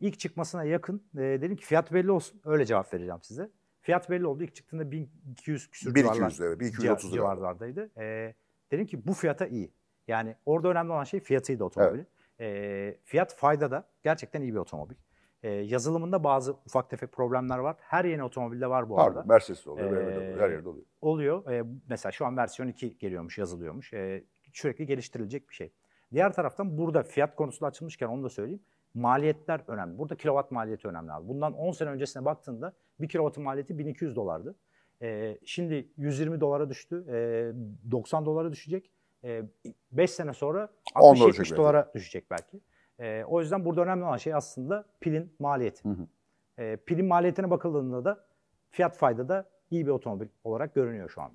Speaker 2: ilk çıkmasına yakın e, dedim ki fiyat belli olsun. Öyle cevap vereceğim size. Fiyat belli oldu. İlk çıktığında 1200 küsür 1200 evet. 1230 civarlardaydı. Ee, dedim ki bu fiyata iyi. Yani orada önemli olan şey fiyatıydı otomobili. Evet. E, fiyat fayda da gerçekten iyi bir otomobil. E, yazılımında bazı ufak tefek problemler var. Her yeni otomobilde var bu Pardon, arada. Mercedes'te oluyor, BMW'de ee, her yerde oluyor. Oluyor. E, mesela şu an versiyon 2 geliyormuş, yazılıyormuş. E, sürekli geliştirilecek bir şey. Diğer taraftan burada fiyat konusunda açılmışken onu da söyleyeyim. Maliyetler önemli. Burada kilowatt maliyeti önemli abi. Bundan 10 sene öncesine baktığında bir kilowattın maliyeti 1200 dolardı. E, şimdi 120 dolara düştü. E, 90 dolara düşecek. E, sene sonra 60-70 dolara belki. düşecek belki. E, o yüzden burada önemli olan şey aslında pilin maliyeti. Hı hı. E, pilin maliyetine bakıldığında da fiyat fayda da iyi bir otomobil olarak görünüyor şu anda.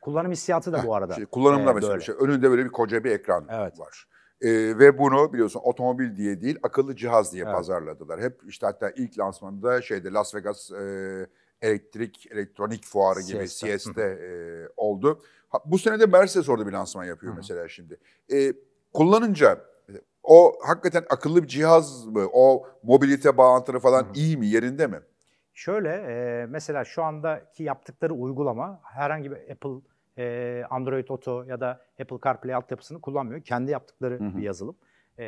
Speaker 2: Kullanım hissiyatı da bu arada. Şey, kullanımda e, mesela böyle. Şey,
Speaker 1: önünde böyle bir koca bir ekran evet. var. E, ve bunu biliyorsun otomobil diye değil akıllı cihaz diye evet. pazarladılar. Hep işte hatta ilk lansmanında şeyde Las Vegas e, elektrik elektronik fuarı gibi CS'de e, oldu. Ha, bu sene de Mercedes orada bir lansman yapıyor hı mesela şimdi. E, kullanınca o hakikaten akıllı bir cihaz mı? O mobilite bağlantıları falan Hı-hı. iyi mi? Yerinde mi?
Speaker 2: Şöyle e, mesela şu andaki yaptıkları uygulama herhangi bir Apple e, Android Auto ya da Apple CarPlay altyapısını kullanmıyor. Kendi yaptıkları Hı-hı. bir yazılım. E,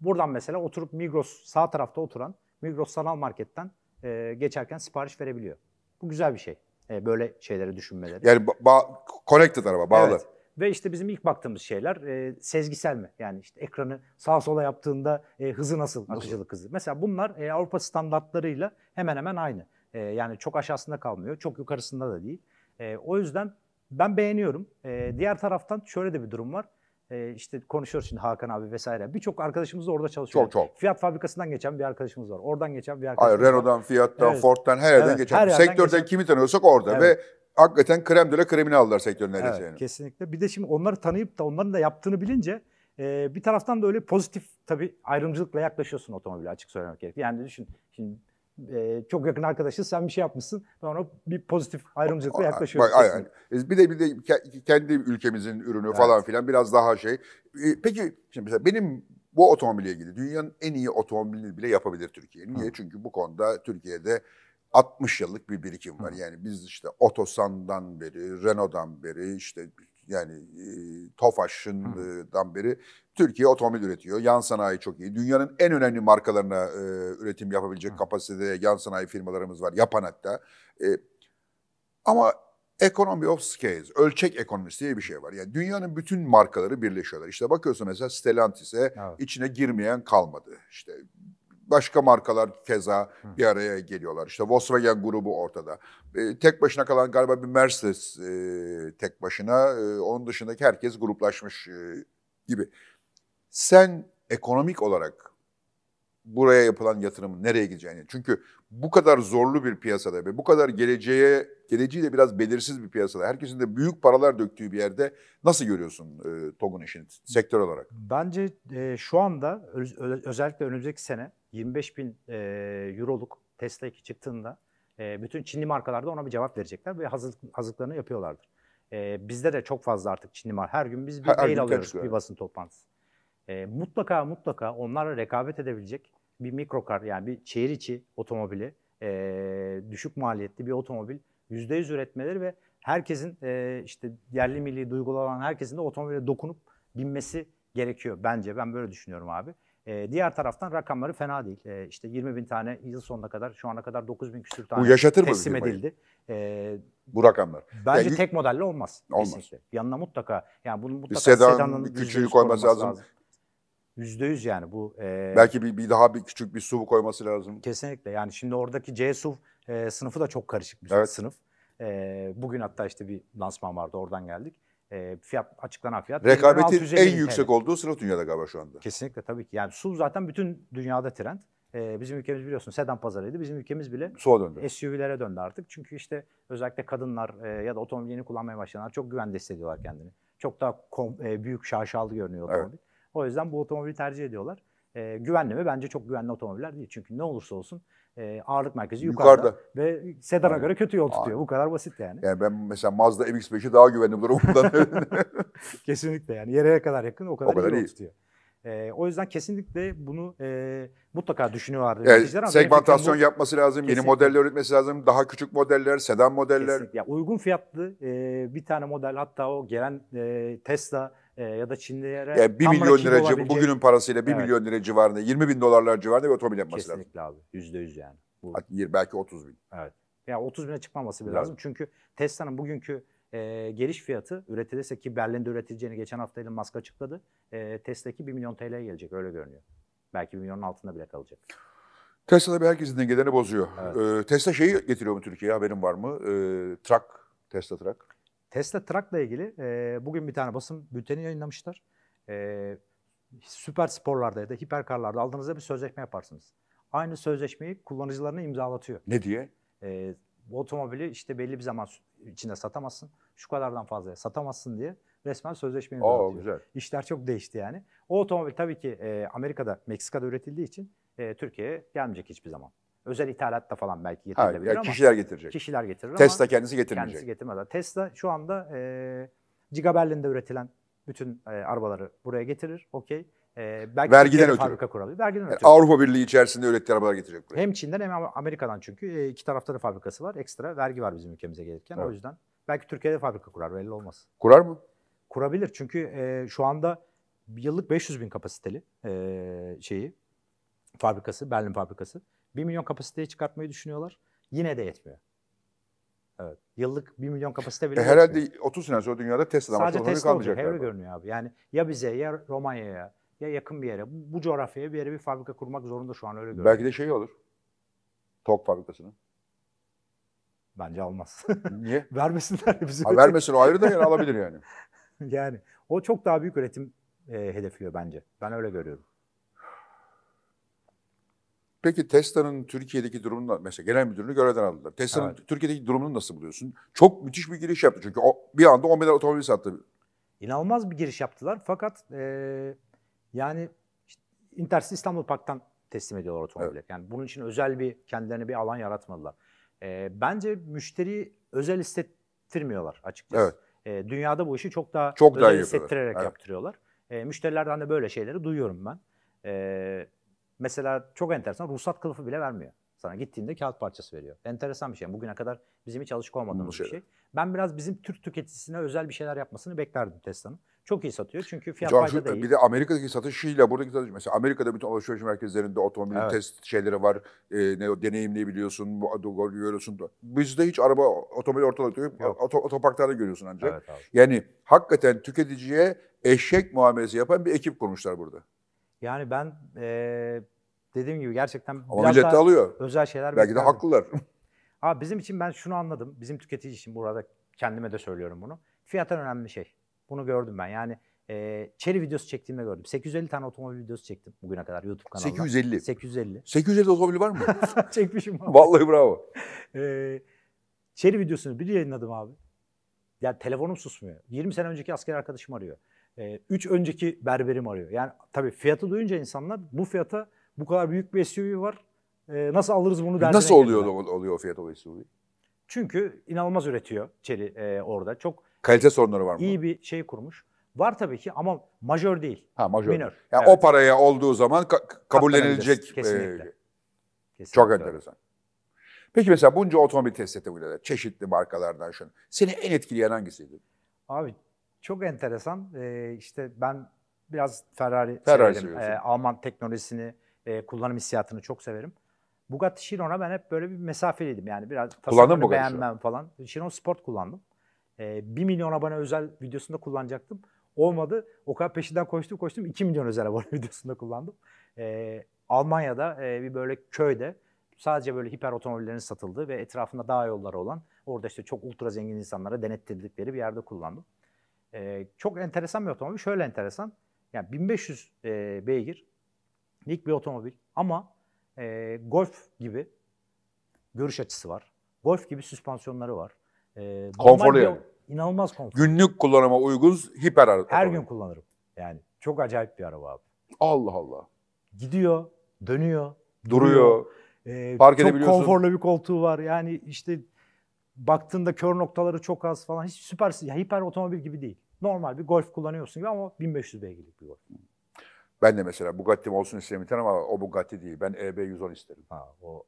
Speaker 2: buradan mesela oturup Migros sağ tarafta oturan Migros sanal marketten e, geçerken sipariş verebiliyor. Bu güzel bir
Speaker 1: şey. E, böyle şeyleri düşünmeleri. Yani ba- ba- connected araba bağlı. Evet.
Speaker 2: Ve işte bizim ilk baktığımız şeyler e, sezgisel mi? Yani işte ekranı sağa sola yaptığında e, hızı nasıl, nasıl? akıcılık hızı? Mesela bunlar e, Avrupa standartlarıyla hemen hemen aynı. E, yani çok aşağısında kalmıyor, çok yukarısında da değil. E, o yüzden ben beğeniyorum. E, diğer taraftan şöyle de bir durum var. E, işte konuşuyoruz şimdi Hakan abi vesaire. Birçok arkadaşımız da orada çalışıyor. Çok çok. fiyat fabrikasından geçen bir arkadaşımız var. Oradan geçen bir arkadaşımız Hayır, var. Renault'dan, Fiat'tan, evet. Ford'dan her yerden evet, geçen. Her yerden Sektörden geçen...
Speaker 1: kimi tanıyorsak orada evet. ve hakikaten krem döle kremini aldılar sektörün neredeyse. Evet, yani.
Speaker 2: Kesinlikle. Bir de şimdi onları tanıyıp da onların da yaptığını bilince e, bir taraftan da öyle pozitif tabii ayrımcılıkla yaklaşıyorsun otomobile
Speaker 1: açık söylemek gerek. Yani düşün şimdi
Speaker 2: e, çok yakın arkadaşız sen bir şey yapmışsın. Ben ona bir pozitif ayrımcılıkla yaklaşıyorsun Bak, aynen.
Speaker 1: Bir de bir de kendi ülkemizin ürünü evet. falan filan biraz daha şey. E, peki şimdi mesela benim bu otomobile ilgili dünyanın en iyi otomobilini bile yapabilir Türkiye. Niye? Hı. Çünkü bu konuda Türkiye'de 60 yıllık bir birikim var. Yani biz işte Otosan'dan beri, Renault'dan beri işte yani e, Tofaş'ından beri Türkiye otomobil üretiyor. Yan sanayi çok iyi. Dünyanın en önemli markalarına e, üretim yapabilecek kapasitede yan sanayi firmalarımız var. Yapan hatta. E, ama Economy of Scales, ölçek ekonomisi diye bir şey var. Yani dünyanın bütün markaları birleşiyorlar. İşte bakıyorsun mesela Stellantis'e evet. içine girmeyen kalmadı. İşte Başka markalar keza bir araya geliyorlar. İşte Volkswagen grubu ortada. E, tek başına kalan galiba bir Mercedes e, tek başına. E, onun dışındaki herkes gruplaşmış e, gibi. Sen ekonomik olarak buraya yapılan yatırımın nereye gideceğini. Çünkü bu kadar zorlu bir piyasada ve bu kadar geleceğe geleceği de biraz belirsiz bir piyasada herkesin de büyük paralar döktüğü bir yerde nasıl görüyorsun e, TOG'un işini sektör olarak?
Speaker 2: Bence e, şu anda özellikle önümüzdeki sene 25 bin e, euroluk Tesla 2 çıktığında e, bütün Çinli markalar da ona bir cevap verecekler ve hazırlık, hazırlıklarını yapıyorlardır. E, bizde de çok fazla artık Çinli marka. Her gün biz bir her, mail her alıyoruz bir basın toplantısı. E, mutlaka mutlaka onlarla rekabet edebilecek bir mikrokar yani bir çeyir içi otomobili e, düşük maliyetli bir otomobil yüzde yüz üretmeleri ve herkesin e, işte yerli milli duygulu olan herkesin de otomobile dokunup binmesi gerekiyor bence. Ben böyle düşünüyorum abi. E, diğer taraftan rakamları fena değil. E, işte 20 bin tane yıl sonuna kadar şu ana kadar 9 bin küsür tane Bu yaşatır teslim firmayı? edildi. E,
Speaker 1: bu rakamlar. Bence yani, tek modelle olmaz. Olmaz. Kesinlikle.
Speaker 2: Yanına mutlaka yani bunun mutlaka bir sedan, sedanın bir küçüğü koyması lazım. lazım. Yüzde yüz yani bu. E, Belki bir, bir daha bir küçük bir SUV koyması lazım. Kesinlikle yani şimdi oradaki C SUV e, sınıfı da çok karışık bir evet. sınıf. E, bugün hatta işte bir lansman vardı oradan geldik. E, fiyat açıklanan fiyat. Rekabetin en yüksek TL. olduğu sınıf dünyada galiba şu anda. Kesinlikle tabii ki. Yani su zaten bütün dünyada trend. E, bizim ülkemiz biliyorsun sedan pazarıydı. Bizim ülkemiz bile Sola döndü. SUV'lere döndü artık. Çünkü işte özellikle kadınlar e, ya da otomobilini kullanmaya başlayanlar çok güvende hissediyorlar kendini. Çok daha kom, e, büyük şaşalı görünüyor otomobil. Evet. O yüzden bu otomobili tercih ediyorlar. E, güvenli mi? Bence çok güvenli otomobiller değil. Çünkü ne olursa olsun e, ağırlık merkezi yukarıda, yukarıda. ve sedana yani. göre kötü
Speaker 1: yol tutuyor. Aynen. Bu kadar basit yani. Yani ben mesela Mazda MX-5'i daha güvenli bulurum bundan. kesinlikle
Speaker 2: yani yere kadar yakın o kadar, o kadar iyi, iyi. tutuyor.
Speaker 1: E, o yüzden
Speaker 2: kesinlikle bunu e, mutlaka
Speaker 1: düşünüyorlardır. Evet, segmentasyon bu, yapması lazım, kesinlikle. yeni modeller üretmesi lazım, daha küçük modeller, sedan modeller. Kesinlikle. Ya,
Speaker 2: uygun fiyatlı e, bir tane model hatta o gelen e, Tesla e, ya da Çinlilere... Yani 1 milyon lira olabilecek... bugünün parasıyla 1 evet.
Speaker 1: milyon lira civarında, 20 bin dolarlar civarında bir otomobil yapması Kesinlikle lazım. Kesinlikle abi, %100 yani. Bu. Belki 30 bin. Evet.
Speaker 2: Yani 30 bine çıkmaması lazım. lazım. Çünkü Tesla'nın bugünkü e, geliş fiyatı üretilirse ki Berlin'de üretileceğini geçen hafta Elon Musk açıkladı. E, Tesla'ki 1 milyon TL'ye gelecek öyle görünüyor. Belki 1 milyonun altında bile kalacak.
Speaker 1: Tesla bir herkesin dengelerini bozuyor. Evet. Ee, Tesla şeyi getiriyor mu Türkiye'ye haberin var mı? Ee, truck, Tesla truck.
Speaker 2: Tesla Truck'la ilgili e, bugün bir tane basın bülteni yayınlamışlar. E, süper sporlarda ya da hiperkarlarda aldığınızda bir sözleşme yaparsınız. Aynı sözleşmeyi kullanıcılarına imzalatıyor. Ne diye? E, bu otomobili işte belli bir zaman içinde satamazsın. Şu kadardan fazla satamazsın diye resmen sözleşme imzalatıyor. Oo, güzel. İşler çok değişti yani. O otomobil tabii ki e, Amerika'da, Meksika'da üretildiği için e, Türkiye'ye gelmeyecek hiçbir zaman. Özel ithalatta falan belki getirilebilir ha, ama. Kişiler getirecek. Kişiler getirir Tesla ama kendisi getirmeyecek. Kendisi getirmez. Tesla şu anda e, Giga Berlin'de üretilen bütün
Speaker 1: e, arabaları
Speaker 2: buraya getirir. Okey. E, belki vergiden ötürü. Fabrika kurabilir. Vergiden yani ötürü. Avrupa Birliği
Speaker 1: içerisinde ürettiği arabalar getirecek
Speaker 2: buraya. Hem Çin'den hem Amerika'dan çünkü e, iki tarafta da fabrikası var. Ekstra vergi var bizim ülkemize gelirken. Evet. O yüzden belki Türkiye'de fabrika kurar belli olmaz. Kurar mı? Kurabilir çünkü e, şu anda yıllık 500 bin kapasiteli e, şeyi fabrikası Berlin fabrikası. 1 milyon kapasiteye çıkartmayı düşünüyorlar. Yine de yetmiyor.
Speaker 1: Evet. Yıllık 1
Speaker 2: milyon kapasite bile e, Herhalde yetmiyor.
Speaker 1: 30 sene sonra dünyada Tesla Sadece Tesla olacak. Öyle
Speaker 2: görünüyor abi. Yani ya bize ya Romanya'ya ya yakın bir yere bu, bu coğrafyaya bir yere bir fabrika kurmak zorunda şu an öyle görünüyor. Belki de şey olur. Tok fabrikasını. Bence almaz. Niye? Vermesinler bizi. Ha, vermesin o ayrı da yani alabilir yani. yani o çok daha büyük üretim e, hedefliyor bence. Ben öyle görüyorum.
Speaker 1: Peki Tesla'nın Türkiye'deki durumunu mesela genel müdürünü görevden aldılar. Tesla'nın evet. Türkiye'deki durumunu nasıl buluyorsun? Çok müthiş bir giriş yaptı çünkü o, bir anda 10 milyar otomobil sattı. İnanılmaz bir giriş
Speaker 2: yaptılar fakat e, yani işte, Intercity İstanbul Park'tan teslim ediyorlar otomobilleri. Evet. Yani bunun için özel bir kendilerine bir alan yaratmadılar. E, bence müşteri özel hissettirmiyorlar açıkçası. Evet. E, dünyada bu işi çok daha çok özel daha hissettirerek evet. yaptırıyorlar. E, müşterilerden de böyle şeyleri duyuyorum ben. E, Mesela çok enteresan ruhsat kılıfı bile vermiyor. Sana gittiğinde kağıt parçası veriyor. Enteresan bir şey. Bugüne kadar bizim hiç alışık
Speaker 1: olmadığımız bir şey.
Speaker 2: Ben biraz bizim Türk tüketicisine özel bir şeyler yapmasını beklerdim Tesla'nın. Çok iyi satıyor çünkü e, fiyat Coşu, fayda e, değil.
Speaker 1: Bir de Amerika'daki satışıyla buradaki satış. Mesela Amerika'da bütün alışveriş merkezlerinde otomobil evet. test şeyleri var. E, ne deneyimleyebiliyorsun, görüyorsun. Bizde hiç araba otomobil ortalıkta yok. Oto, otoparklarda görüyorsun ancak. Evet, yani hakikaten tüketiciye eşek muamelesi yapan bir ekip kurmuşlar burada.
Speaker 2: Yani ben e, dediğim gibi gerçekten Ama biraz daha alıyor. özel şeyler Belki de haklılar. Abi bizim için ben şunu anladım. Bizim tüketici için burada kendime de söylüyorum bunu. Fiyat önemli şey. Bunu gördüm ben. Yani e, Cherry videosu çektiğimde gördüm. 850 tane otomobil videosu çektim bugüne kadar YouTube kanalında. 850. 850.
Speaker 1: 850 otomobil var mı?
Speaker 2: Çekmişim abi. Vallahi bravo. E, Cherry videosunu bir yayınladım abi. Ya telefonum susmuyor. 20 sene önceki asker arkadaşım arıyor. Ee, üç önceki berberim arıyor. Yani tabii fiyatı duyunca insanlar bu fiyata bu kadar büyük bir SUV var. E, nasıl alırız bunu derdine Nasıl oluyor o-
Speaker 1: oluyor o fiyat o SUV?
Speaker 2: Çünkü inanılmaz üretiyor Çeli e, orada. Çok Kalite sorunları var mı? İyi bir şey kurmuş. Var tabii ki ama majör
Speaker 1: değil. ha majör. minör. Yani Evet. o paraya olduğu zaman ka- kabullenilecek. E, Kesinlikle. e, Kesinlikle Çok öyle. enteresan. Peki mesela bunca otomobil test etti bu kadar, Çeşitli markalardan şunu. Seni en etkileyen hangisiydi?
Speaker 2: Abi çok enteresan. E, işte ben biraz Ferrari, Ferrari severim. E, Alman teknolojisini, e, kullanım hissiyatını çok severim. Bugatti Chiron'a ben hep böyle bir mesafeliydim. Yani biraz tasarımını beğenmem falan. Chiron Sport kullandım. E, ee, 1 milyon abone özel videosunda kullanacaktım. Olmadı. O kadar peşinden koştum koştum. 2 milyon özel abone videosunda kullandım. E, Almanya'da e, bir böyle köyde sadece böyle hiper otomobillerin satıldığı ve etrafında dağ yolları olan orada işte çok ultra zengin insanlara denettirdikleri bir yerde kullandım. E, çok enteresan bir otomobil. Şöyle enteresan. Yani 1500 e, beygir ilk bir otomobil ama e, Golf gibi görüş açısı var. Golf gibi süspansiyonları var. E, Konforlu yani. İnanılmaz konfor.
Speaker 1: Günlük kullanıma uygun hiper araba. Her gün kullanırım.
Speaker 2: Yani çok acayip bir araba abi. Allah Allah. Gidiyor, dönüyor, duruyor. duruyor. E, Park çok edebiliyorsun. konforlu bir koltuğu var. Yani işte baktığında kör noktaları çok az falan. Hiç süper, ya hiper otomobil gibi değil. Normal bir golf kullanıyorsun gibi ama 1500 beygirlik
Speaker 1: bir golf. Ben de mesela Bugatti'm olsun isterim ama o Bugatti değil. Ben EB 110 isterim. Ha, o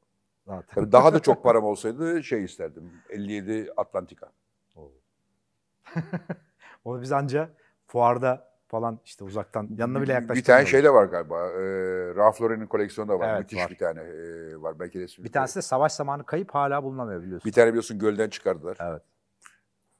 Speaker 1: zaten. daha da çok param olsaydı şey isterdim. 57 Atlantika.
Speaker 2: o biz anca fuarda falan işte uzaktan yanına bile yaklaştırmıyor. Bir tane şey
Speaker 1: de var galiba. E, Ralph Lauren'in koleksiyonu da var. Evet, Müthiş var. bir tane e, var. Belki resmi. Bir tanesi de savaş zamanı kayıp hala
Speaker 2: bulunamıyor biliyorsun. Bir tane
Speaker 1: biliyorsun gölden çıkardılar. Evet.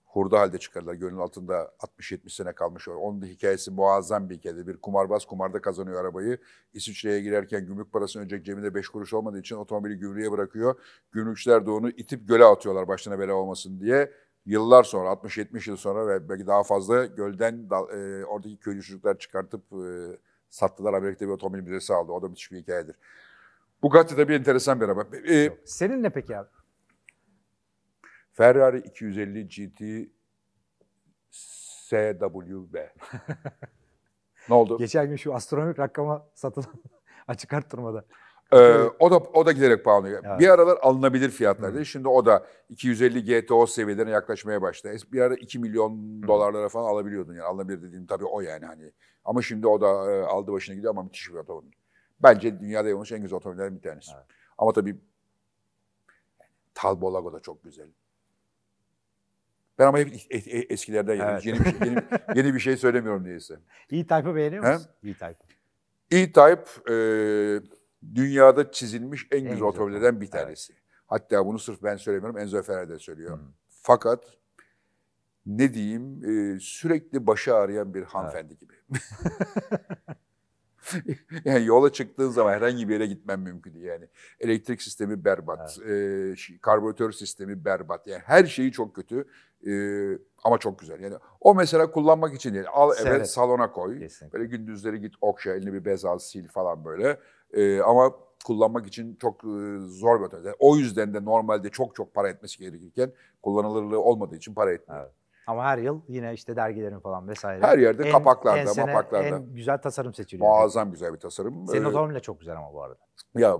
Speaker 1: Hurda halde çıkardılar. Gölün altında 60-70 sene kalmış. Onun da hikayesi muazzam bir hikayede. Bir kumarbaz kumarda kazanıyor arabayı. İsviçre'ye girerken gümrük parasını önce cebinde 5 kuruş olmadığı için otomobili gümrüğe bırakıyor. Gümrükçüler de onu itip göle atıyorlar başına bela olmasın diye yıllar sonra 60-70 yıl sonra ve belki daha fazla gölden e, oradaki köylü çocuklar çıkartıp e, sattılar. Amerika'da bir otomobil müzesi aldı. O da müthiş bir hikayedir. Bugatti de bir enteresan bir araba. Ee, Senin ne peki abi? Ferrari 250 GT SWB. ne oldu? Geçen gün şu
Speaker 2: astronomik rakama satılan açık arttırmada. Ee, o da o da giderek pahalanıyor. Evet. Bir aralar
Speaker 1: alınabilir fiyatlarda. Şimdi o da 250 GTO seviyelerine yaklaşmaya başladı. Bir ara 2 milyon Hı. dolarlara falan alabiliyordun yani. Alınabilir dediğim tabii o yani hani. Ama şimdi o da e, aldı başına gidiyor ama müthiş bir otomobil. Bence dünyada yapılmış en güzel otomobillerden bir tanesi. Evet. Ama tabii Talbolago da çok güzel. Ben ama hep eskilerden evet. yeni, bir şey, yeni, yeni bir şey söylemiyorum neyse.
Speaker 2: E-Type'ı beğeniyor musun?
Speaker 1: E-Type. E-Type e, dünyada çizilmiş en, en güzel otomobillerden bir tanesi. Evet. Hatta bunu sırf ben söylemiyorum Enzo Ferrer de söylüyor. Hmm. Fakat ne diyeyim e, sürekli başı ağrıyan bir hanımefendi evet. gibi. yani yola çıktığın zaman herhangi bir yere gitmen mümkün değil yani. Elektrik sistemi berbat, evet. e, karbüratör sistemi berbat. Yani her şeyi çok kötü e, ama çok güzel. Yani o mesela kullanmak için değil. Al evet, evet salona koy. Kesinlikle. Böyle gündüzleri git okşa, elini bir bez al, sil falan böyle. E, ama kullanmak için çok e, zor bir ötede. O yüzden de normalde çok çok para etmesi gerekirken kullanılırlığı olmadığı için para etmiyor. Evet.
Speaker 2: Ama her yıl yine işte dergilerin falan vesaire. Her yerde en, kapaklarda, en sene, mapaklarda. En
Speaker 1: güzel tasarım seçiliyor. Muazzam güzel bir tasarım. Senin ee, otomobil
Speaker 2: de çok güzel ama bu arada.
Speaker 1: Ya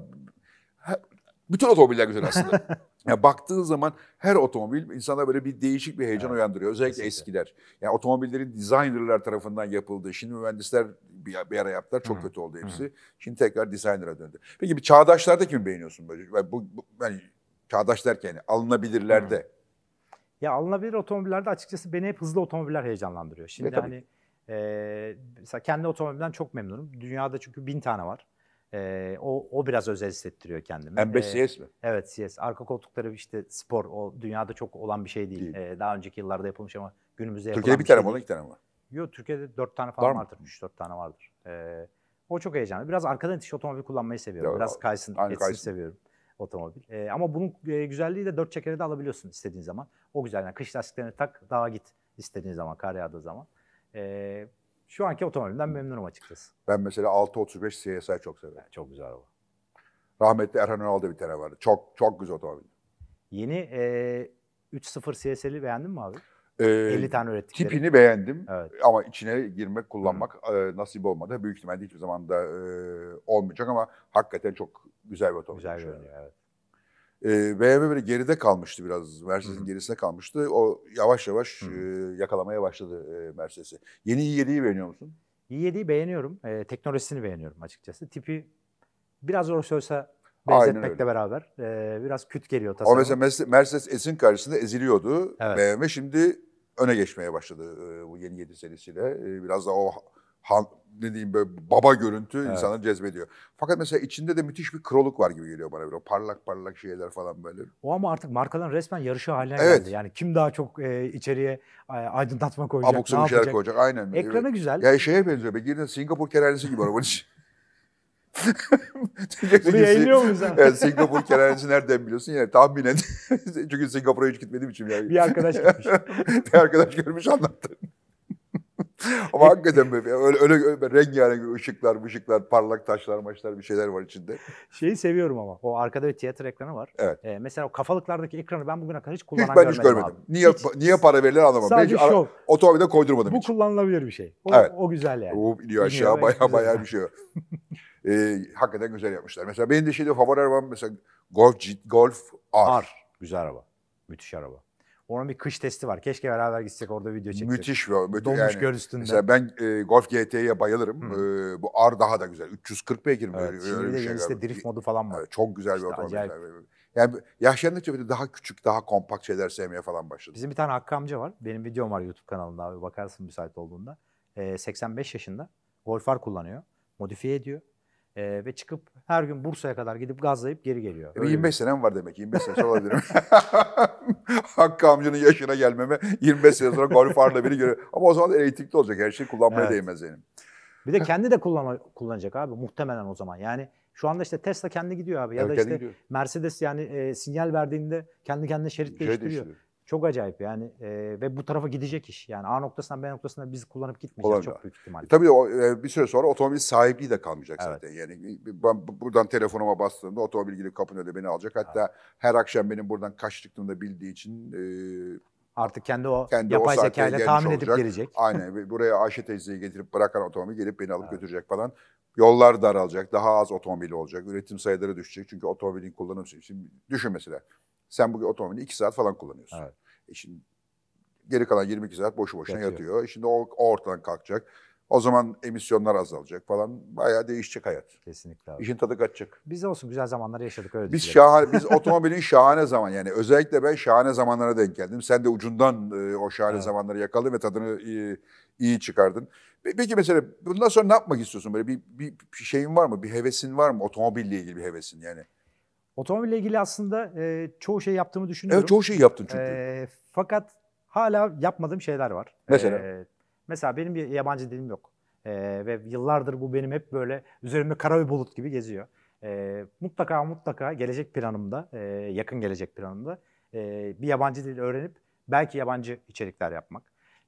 Speaker 1: bütün otomobiller güzel aslında. Ya baktığın zaman her otomobil insana böyle bir değişik bir heyecan evet. uyandırıyor. Özellikle Kesinlikle. eskiler. Yani otomobillerin designerlar tarafından yapıldığı, şimdi mühendisler bir, bir ara yaptılar. Çok Hı. kötü oldu hepsi. Hı. Şimdi tekrar designer'a döndü. Peki bir çağdaşlarda kimi beğeniyorsun böyle? Yani bu, bu yani çağdaş derken alınabilirlerde. Hı. Ya alınabilir otomobillerde açıkçası beni hep hızlı otomobiller heyecanlandırıyor. Şimdi e, hani
Speaker 2: e, mesela kendi otomobilimden çok memnunum. Dünyada çünkü bin tane var. E, o, o biraz özel hissettiriyor kendimi. M5 CS e, mi? Evet CS. Arka koltukları işte spor. O dünyada çok olan bir şey değil. değil. E, daha önceki yıllarda yapılmış ama günümüzde yapılan Türkiye'de bir, bir tane şey mi? Olan iki tane var? Yo Türkiye'de dört tane falan Var mı? vardır. 3-4 tane vardır. Ee, o çok heyecanlı. Biraz arkadan itiş otomobil kullanmayı seviyorum. Ya, Biraz kaysın, aynı etsin kaysın. seviyorum otomobil. Ee, ama bunun e, güzelliği de dört çekeri de alabiliyorsun istediğin zaman. O güzel. Yani kış lastiklerini tak, dağa git istediğin zaman, kar yağdığı zaman. Ee, şu anki otomobilden memnunum açıkçası.
Speaker 1: Ben mesela 635 CSI çok severim. Yani çok güzel o. Rahmetli Erhan Önal'da bir tane vardı. Çok çok güzel otomobil. Yeni e, 3.0
Speaker 2: CSL'i beğendin mi abi? E, 50 tane ürettikleri. Tipini beğendim
Speaker 1: evet. ama içine girmek, kullanmak e, nasip olmadı. Büyük ihtimalle hiçbir zaman da e, olmayacak ama hakikaten çok güzel bir otomobil. Güzel görünüyor evet. BMW böyle geride kalmıştı biraz. Mercedes'in gerisine kalmıştı. O yavaş yavaş e, yakalamaya başladı e, Mercedes'i. Yeni i7'yi beğeniyor musun?
Speaker 2: i7'yi beğeniyorum. E, teknolojisini beğeniyorum açıkçası. Tipi biraz zor olsa benzetmekle beraber e, biraz küt geliyor tasarım. Ama
Speaker 1: mesela Mercedes S'in karşısında eziliyordu. Evet. BMW e şimdi öne geçmeye başladı e, bu yeni 7 serisiyle. E, biraz da o han, ne diyeyim böyle baba görüntü evet. insanları cezbediyor. Fakat mesela içinde de müthiş bir kroluk var gibi geliyor bana böyle. Parlak parlak şeyler falan böyle.
Speaker 2: O ama artık markaların resmen yarışı haline evet. geldi. Yani kim daha çok e, içeriye aydınlatma koyacak, Abuk ne yapacak. koyacak aynen. Ekrana evet. güzel. Ya
Speaker 1: şeye benziyor. bir de Singapur kerhanesi gibi arabanın Bunu yayınlıyor muyuz? Ha? Evet, Singapur kenarcısı nereden biliyorsun? Yani tahmin tahminen. Çünkü Singapur'a hiç gitmediğim için. Yani. Bir arkadaş görmüş. bir arkadaş görmüş anlattı. Ama hakikaten böyle, öyle, öyle, öyle rengarenk ışıklar, ışıklar, parlak taşlar, maçlar bir şeyler var içinde. Şeyi
Speaker 2: seviyorum ama. O arkada bir tiyatro ekranı var. Evet. Ee, mesela o kafalıklardaki ekranı ben bugüne kadar hiç kullanan hiç ben görmedim. Hiç görmedim. Abi.
Speaker 1: Niye, hiç. niye para verilir anlamam. Sadece ben hiç şov. otomobilde koydurmadım Bu hiç. kullanılabilir bir şey. O, evet. o güzel yani. O iniyor aşağı baya baya bir şey. e, hakikaten güzel yapmışlar. Mesela benim de şimdi favori arabam mesela Golf, Golf R. R. Güzel araba. Müthiş araba. Onun bir
Speaker 2: kış testi var. Keşke beraber gitsek orada video çeksek. Müthiş.
Speaker 1: Müthiş Donmuş yani, üstünde. Mesela ben e, Golf GT'ye bayılırım. E, bu R daha da güzel. 340 beygir mi? Evet, şimdi de şey yenisi drift modu falan var. Evet, çok güzel işte bir otomobil. Yani yaşlandıkça bir de daha küçük, daha kompakt şeyler sevmeye falan başladım.
Speaker 2: Bizim bir tane Hakkı amca var. Benim videom var YouTube kanalında abi. Bakarsın müsait olduğunda. E, ee, 85 yaşında. Golf R kullanıyor. Modifiye ediyor. E, ve çıkıp her gün Bursa'ya kadar gidip gazlayıp geri geliyor. E, 25 senem
Speaker 1: var demek. 25 sene sonra olabilirim. Hakkı amcanın yaşına gelmeme 25 sene sonra golf arla biri görüyor. Ama o zaman elektrikli olacak. Her şeyi kullanmaya evet. değmez benim.
Speaker 2: Bir de kendi de kullan kullanacak abi muhtemelen o zaman. Yani şu anda işte Tesla kendi gidiyor abi ya evet, da işte Mercedes yani e, sinyal verdiğinde kendi kendine şerit, değiştiriyor. Çok acayip yani e, ve bu tarafa gidecek iş. Yani A noktasından B noktasına biz kullanıp gitmeyeceğiz Olabilir. çok büyük ihtimalle. E,
Speaker 1: tabii o, e, bir süre sonra otomobil sahipliği de kalmayacak evet. zaten. Yani ben buradan telefonuma bastığımda otomobil gelip kapının önünde beni alacak. Hatta evet. her akşam benim buradan kaç çıktığımda bildiği için e, Artık kendi o kendi yapay zeka ile tahmin edip olacak. gelecek. Aynen. Buraya Ayşe teyzeyi getirip bırakan otomobil gelip beni alıp evet. götürecek falan. Yollar daralacak. Daha az otomobil olacak. Üretim sayıları düşecek. Çünkü otomobilin kullanım için düşün mesela. Sen bugün otomobili 2 saat falan kullanıyorsun. Evet. E şimdi geri kalan 22 saat boşu boşuna yatıyor. yatıyor. E şimdi o, o ortadan kalkacak. O zaman emisyonlar azalacak falan. Bayağı değişecek hayat. Kesinlikle abi. İşin tadı kaçacak.
Speaker 2: Biz de olsun güzel zamanları yaşadık öyle. Biz şahane,
Speaker 1: biz otomobilin şahane zaman yani özellikle ben şahane zamanlara denk geldim. Sen de ucundan e, o şahane evet. zamanları yakaladın ve tadını e, iyi çıkardın. Peki mesela bundan sonra ne yapmak istiyorsun? Böyle bir, bir, bir şeyin var mı? Bir hevesin var mı? Otomobille ilgili bir hevesin yani. Otomobille ilgili aslında e, çoğu şey yaptığımı düşünüyorum. Evet çoğu şey yaptın çünkü.
Speaker 2: E, fakat hala yapmadığım şeyler var. Mesela? E, mesela benim bir yabancı dilim yok. E, ve yıllardır bu benim hep böyle üzerimde kara bir bulut gibi geziyor. E, mutlaka mutlaka gelecek planımda, e, yakın gelecek planımda e, bir yabancı dil öğrenip belki yabancı içerikler yapmak.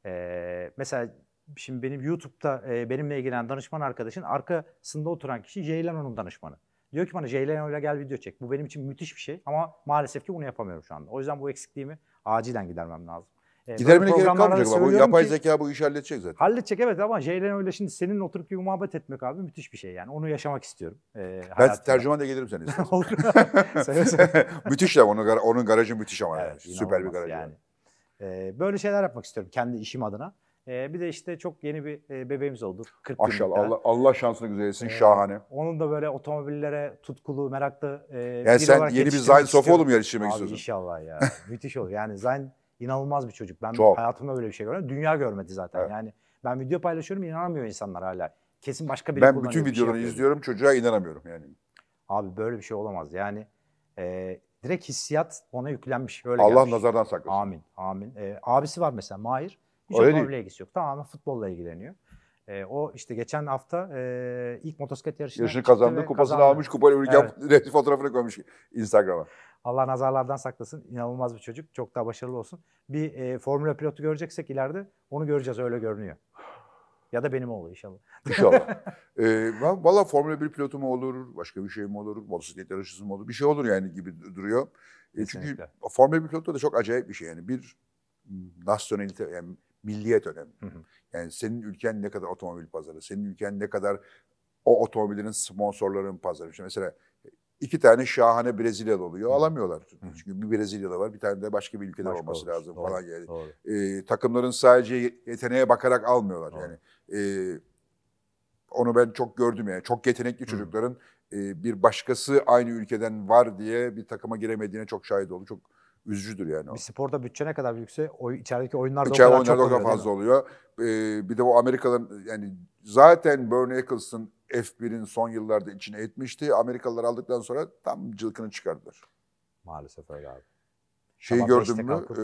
Speaker 2: E, mesela şimdi benim YouTube'da e, benimle ilgilenen danışman arkadaşın arkasında oturan kişi Ceylan onun danışmanı. Diyor ki bana Jalen ile gel video çek. Bu benim için müthiş bir şey ama maalesef ki bunu yapamıyorum şu anda. O yüzden bu eksikliğimi acilen gidermem lazım. Ee, Gidermene gerek kalmayacak ama bu yapay ki, zeka bu işi halledecek zaten. Halledecek evet ama Jalen öyle şimdi senin oturup bir muhabbet etmek abi müthiş bir şey yani. Onu yaşamak istiyorum. E, ben tercüman da gelirim seni Olur.
Speaker 1: müthiş ya onun, onun garajı müthiş ama. Evet, Süper bir garaj. Yani.
Speaker 2: yani. Ee, böyle şeyler yapmak istiyorum kendi işim adına. E, bir de işte çok yeni bir e, bebeğimiz oldu.
Speaker 1: 40 Maşallah Allah, Allah şansını güzel etsin. E, şahane.
Speaker 2: Onun da böyle otomobillere tutkulu, meraklı e, yani sen yeni bir Zayn Sofoğlu mu yarıştırmak istiyorsun? inşallah ya. Müthiş olur. Yani Zayn inanılmaz bir çocuk. Ben çok. hayatımda böyle bir şey görmedim. Dünya görmedi zaten. Evet. Yani ben video paylaşıyorum inanamıyor insanlar hala. Kesin başka biri Ben bütün şey videolarını şey izliyorum
Speaker 1: çocuğa inanamıyorum yani. Abi böyle bir şey
Speaker 2: olamaz. Yani e, direkt hissiyat ona yüklenmiş. Öyle Allah gelmiş. nazardan saklasın. Amin. Amin. E, abisi var mesela Mahir. Hiç otomobille ilgisi yok. Tamamen futbolla ilgileniyor. E, o işte geçen hafta e, ilk motosiklet yarışını, yarışını kazandı. Kupasını kazandı. almış. kupayı evet. renkli
Speaker 1: fotoğrafını koymuş Instagram'a.
Speaker 2: Allah nazarlardan saklasın. İnanılmaz bir çocuk. Çok daha başarılı olsun. Bir e, Formula pilotu göreceksek ileride onu göreceğiz. Öyle görünüyor. Ya da benim oğlu inşallah.
Speaker 1: İnşallah. ee, Valla Formula 1 pilotu mu olur, başka bir şey mi olur, motosiklet yarışçısı mı olur, bir şey olur yani gibi duruyor. E, çünkü Formula 1 pilotu da çok acayip bir şey yani. Bir nasyonelite yani milliyet önemli. Hı hı. Yani senin ülken ne kadar otomobil pazarı, senin ülken ne kadar o otomobillerin sponsorlarının pazarı. İşte mesela iki tane şahane Brezilyalı oluyor. Hı. Alamıyorlar. Hı. Çünkü bir Brezilyalı var, bir tane de başka bir ülkeden başka olması olur. lazım doğru, falan yani. Doğru. Ee, takımların sadece yeteneğe bakarak almıyorlar doğru. yani. Ee, onu ben çok gördüm yani. Çok yetenekli Hı. çocukların e, bir başkası aynı ülkeden var diye bir takıma giremediğine çok şahit oldum. Çok üzücüdür yani. Bir sporda bütçe ne kadar
Speaker 2: büyükse o içerideki oyunlar da İçeride o kadar çok oluyor. fazla
Speaker 1: oluyor. Ee, bir de o Amerika'dan yani zaten Bernie Eccleston F1'in son yıllarda içine etmişti. Amerikalılar aldıktan sonra tam cılkını çıkardılar. Maalesef öyle abi. Şeyi tamam, gördün mü? E,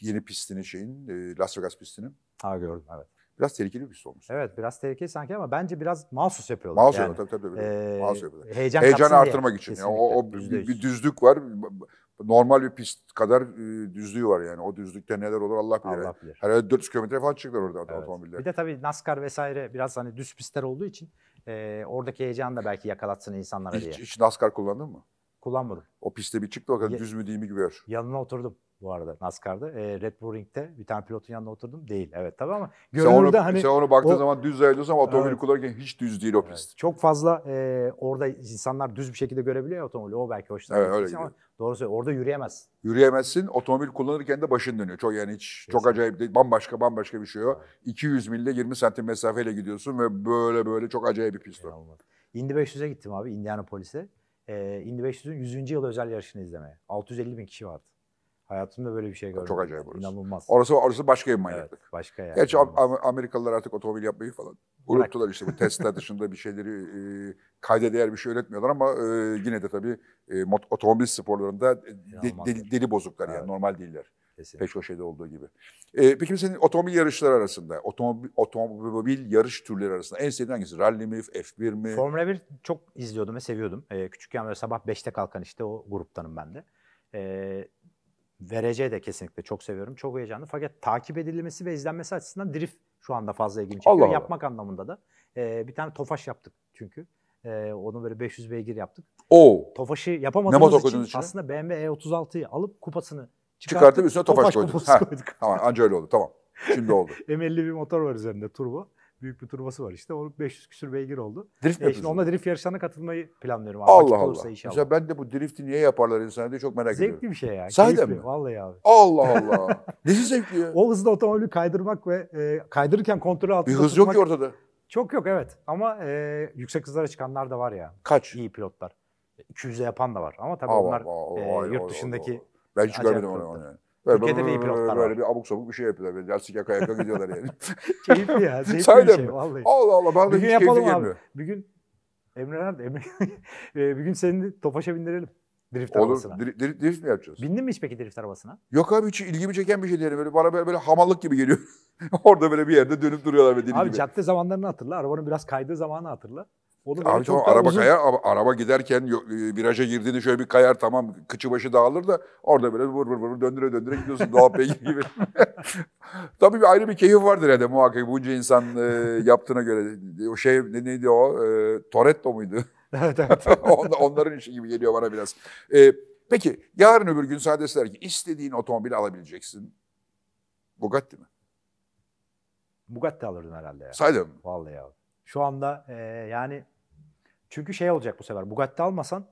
Speaker 1: yeni pistini şeyin, e, Las Vegas pistini. Ha gördüm evet. Biraz tehlikeli bir pist olmuş.
Speaker 2: Evet biraz tehlikeli sanki ama bence biraz mahsus yapıyorlar. Mahsus yani. yapıyorlar tabii tabii. tabii. Ee, mahsus yapıyorlar. Heyecan, Heyecanı artırmak diye. için. Yani o, o bir, bir
Speaker 1: düzlük var normal bir pist kadar e, düzlüğü var yani. O düzlükte neler olur Allah bilir. Allah bilir. Herhalde 400 kilometre falan çıktılar orada evet. otomobiller. Bir
Speaker 2: de tabii NASCAR vesaire biraz hani düz pistler olduğu için e, oradaki heyecanı da belki yakalatsın insanlara hiç, diye. Hiç
Speaker 1: NASCAR kullandın mı? kullanmadım. O pistte bir çıktı bakalım ya, düz mü değil mi gör. Yanına oturdum bu arada
Speaker 2: NASCAR'da. E, Red Bull Ring'de bir tane pilotun yanına oturdum. Değil evet tabii ama görünürde sen onu, hani... Sen onu baktığın o, zaman düz zannediyorsun ama otomobili evet,
Speaker 1: kullanırken hiç düz değil o pist.
Speaker 2: Evet, çok fazla e, orada insanlar düz bir şekilde görebiliyor otomobili. O belki hoşuna evet, öyle ama
Speaker 1: doğru Orada yürüyemez. Yürüyemezsin. Otomobil kullanırken de başın dönüyor. Çok yani hiç Kesinlikle. çok acayip değil. Bambaşka bambaşka bir şey o. Evet. 200 milde 20 santim mesafeyle gidiyorsun ve böyle böyle çok acayip bir pist o. İnanılmaz.
Speaker 2: Indy 500'e gittim abi Indianapolis'e e, Indy 500'ün 100. yıl özel yarışını izlemeye. 650 bin kişi vardı. Hayatımda böyle bir
Speaker 1: şey görmedim. Çok acayip orası. İnanılmaz. Orası, orası başka bir manyaklık. Evet, başka yani. Gerçi Am- Amerikalılar artık otomobil yapmayı falan unuttular işte bu testler dışında bir şeyleri e, kayda değer bir şey öğretmiyorlar ama e, yine de tabii e, mot- otomobil sporlarında e, de- deli, şey. deli bozuklar evet. yani normal değiller. Kesinlikle. Peşkoşe'de olduğu gibi. Ee, peki senin otomobil yarışları arasında, otomobil, otomobil yarış türleri arasında en sevdiğin hangisi? Rally mi, F1 mi?
Speaker 2: Formula 1 çok izliyordum ve seviyordum. Ee, küçükken böyle sabah 5'te kalkan işte o gruptanım ben de. Ee, vereceği de kesinlikle çok seviyorum. Çok heyecanlı. Fakat takip edilmesi ve izlenmesi açısından drift şu anda fazla ilgimi çekiyor. Allah Allah. Yapmak anlamında da. Ee, bir tane tofaş yaptık çünkü. Ee, onu böyle 500 beygir yaptık.
Speaker 1: Oo. Tofaşı yapamadığımız için, için aslında
Speaker 2: BMW E36'yı alıp kupasını Çıkartıp üstüne tofaş, tofaş koyduk. Ha, koyduk.
Speaker 1: tamam anca öyle oldu tamam. Şimdi oldu.
Speaker 2: M50 bir motor var üzerinde turbo. Büyük bir turbası var işte. o 500 küsür beygir oldu. Drift e, şimdi onunla drift yarışlarına katılmayı planlıyorum abi. Allah Vakit Allah. Mesela
Speaker 1: ben de bu drifti niye yaparlar insan diye çok merak zevkli ediyorum. Zevkli bir şey yani. Sahiden mi? Vallahi abi. Allah Allah.
Speaker 2: Nesi zevkli ya? O hızda otomobili kaydırmak ve e, kaydırırken kontrol altında Bir hız tutmak... yok ki ortada. Çok yok evet. Ama e, yüksek hızlara çıkanlar da var ya. Kaç? İyi pilotlar. 200'e yapan da var. Ama tabii Allah onlar Allah, e, yurt dışındaki
Speaker 1: ben hiç Acayip görmedim onu, onu yani. Böyle, Türkiye'de de iyi pilotlar Böyle var. bir abuk sabuk bir şey yapıyorlar. Böyle lastik yaka yaka gidiyorlar yani.
Speaker 2: keyifli ya. Zevkli bir şey mi? vallahi. Allah Allah Ben de hiç Bugün keyifli abi. gelmiyor. Bir gün Emre nerede? Emre... Ee, bir gün seni Tofaş'a bindirelim.
Speaker 1: Drift Olur. arabasına. Dri, drift mi yapacağız? Bindin mi hiç peki drift arabasına? Yok abi hiç ilgimi çeken bir şey değil. Böyle bana böyle, böyle hamallık gibi geliyor. Orada böyle bir yerde dönüp duruyorlar ve deli Abi gibi. cadde
Speaker 2: zamanlarını hatırla. Arabanın biraz kaydığı zamanı hatırla. Onu Abi tamam araba uzun... kayar,
Speaker 1: araba giderken e, viraja girdiğinde şöyle bir kayar tamam kıçı başı dağılır da orada böyle vur vur vur döndüre döndüre gidiyorsun doğa beygir gibi. Tabii bir ayrı bir keyif vardır herhalde muhakkak bunca insan e, yaptığına göre. O şey ne, neydi o? E, Toretto muydu? evet evet. On, onların işi gibi geliyor bana biraz. E, peki yarın öbür gün sana ki istediğin otomobili alabileceksin. Bugatti mi? Bugatti alırdın herhalde ya. Saydım.
Speaker 2: Vallahi ya. Şu anda e, yani çünkü şey olacak bu sefer. Bugatti almasan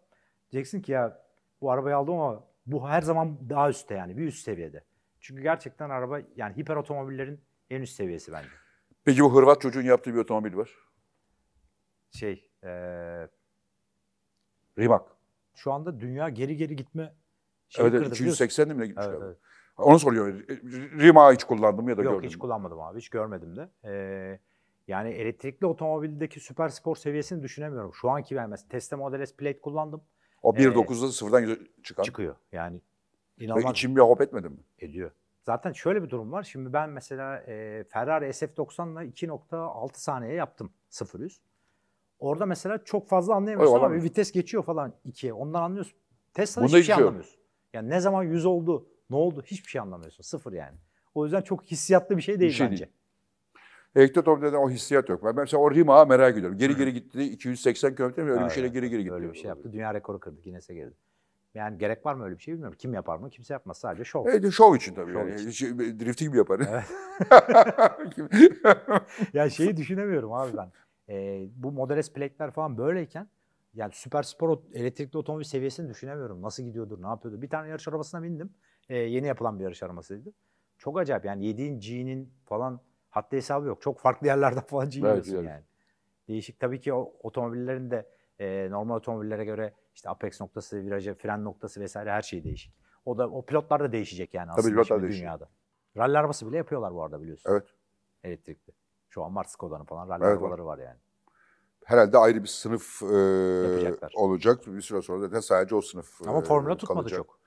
Speaker 2: diyeceksin ki ya bu arabayı aldım ama bu her zaman daha üstte yani bir üst seviyede. Çünkü gerçekten araba yani hiper otomobillerin en üst seviyesi bence.
Speaker 1: Peki bu Hırvat çocuğun yaptığı bir otomobil var. Şey, e, Rimac.
Speaker 2: Şu anda dünya geri geri gitme şeyi evet, kırdı. 280
Speaker 1: mi gitmiş evet, abi? Evet. Onu soruyor. Rima hiç kullandım ya da Yok, görmedim. Yok
Speaker 2: hiç kullanmadım abi. Hiç görmedim de. Ee, yani elektrikli otomobildeki süper spor seviyesini düşünemiyorum. Şu anki ben mesela Tesla Model S Plaid kullandım.
Speaker 1: O 1.9'da ee, sıfırdan çıkan. Çıkıyor yani. İnanılmaz. Ve içim bir hop etmedi mi? Ediyor.
Speaker 2: Zaten şöyle bir durum var. Şimdi ben mesela e, Ferrari SF90'la 2.6 saniye yaptım 0-100. Orada mesela çok fazla anlayamıyorsun Öyle, ama bir vites geçiyor falan 2'ye. Ondan anlıyorsun. Tesla'da Bunda hiçbir şey, şey anlamıyorsun. Yani ne zaman 100 oldu, ne oldu hiçbir şey anlamıyorsun. Sıfır yani. O yüzden çok hissiyatlı bir şey değil bir şey bence.
Speaker 1: Değil. Elektrotop'ta da o hissiyat yok. Ben mesela o Rima'ya merak ediyorum. Geri geri gitti 280 kilometre mi öyle bir şeyle geri geri gitti. Öyle bir şey yaptı.
Speaker 2: Dünya rekoru kırdı. Guinness'e girdi. Yani gerek var mı öyle bir şey bilmiyorum. Kim yapar mı? Kimse yapmaz. Sadece şov. Evet, şov
Speaker 1: için tabii. Şov yani. için. Şey, drifting mi yapar?
Speaker 2: ya şeyi düşünemiyorum abi ben. Ee, bu Model S plate'ler falan böyleyken yani süper spor elektrikli otomobil seviyesini düşünemiyorum. Nasıl gidiyordur, ne yapıyordur. Bir tane yarış arabasına bindim. Ee, yeni yapılan bir yarış arabasıydı. Çok acayip yani yediğin, G'nin falan Haddi hesabı yok. Çok farklı yerlerden falan ciniyorsun evet, yani. Değişik tabii ki o otomobillerin de e, normal otomobillere göre işte apex noktası, viraja, fren noktası vesaire her şey değişik. O da o pilotlar da değişecek yani aslında tabii, pilotlar değişecek. dünyada. Rally arabası bile yapıyorlar bu arada biliyorsun. Evet. Elektrikli. Şu an var Skoda'nın
Speaker 1: falan rally evet, arabaları var. var yani. Herhalde ayrı bir sınıf e, olacak. Bir süre sonra zaten sadece o sınıf Ama e, formüla tutmadı kalacak. çok.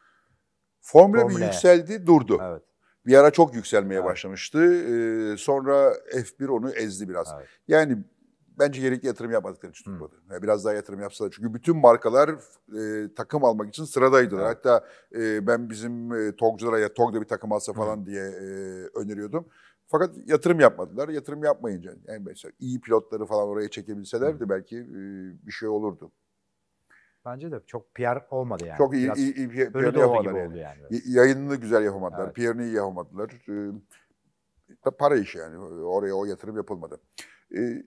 Speaker 1: Formüle, formüle bir yükseldi, durdu. Evet. Bir ara çok yükselmeye evet. başlamıştı. Ee, sonra F1 onu ezdi biraz. Evet. Yani bence gerekli yatırım yapmadıkları için tutmadı. Hmm. Biraz daha yatırım yapsalar. Çünkü bütün markalar e, takım almak için sıradaydılar. Evet. Hatta e, ben bizim e, TOG'culara ya TOG'da bir takım alsa falan hmm. diye e, öneriyordum. Fakat yatırım yapmadılar. Yatırım yapmayınca yani mesela iyi pilotları falan oraya çekebilselerdi hmm. belki e, bir şey olurdu.
Speaker 2: Bence de çok PR olmadı yani. Çok iyi, Biraz iyi, iyi PR, PR yapamadılar yani.
Speaker 1: yani. Yayınını güzel yapamadılar, evet. PR'ını iyi yapamadılar. Ee, para işi yani. Oraya o yatırım yapılmadı. Ee,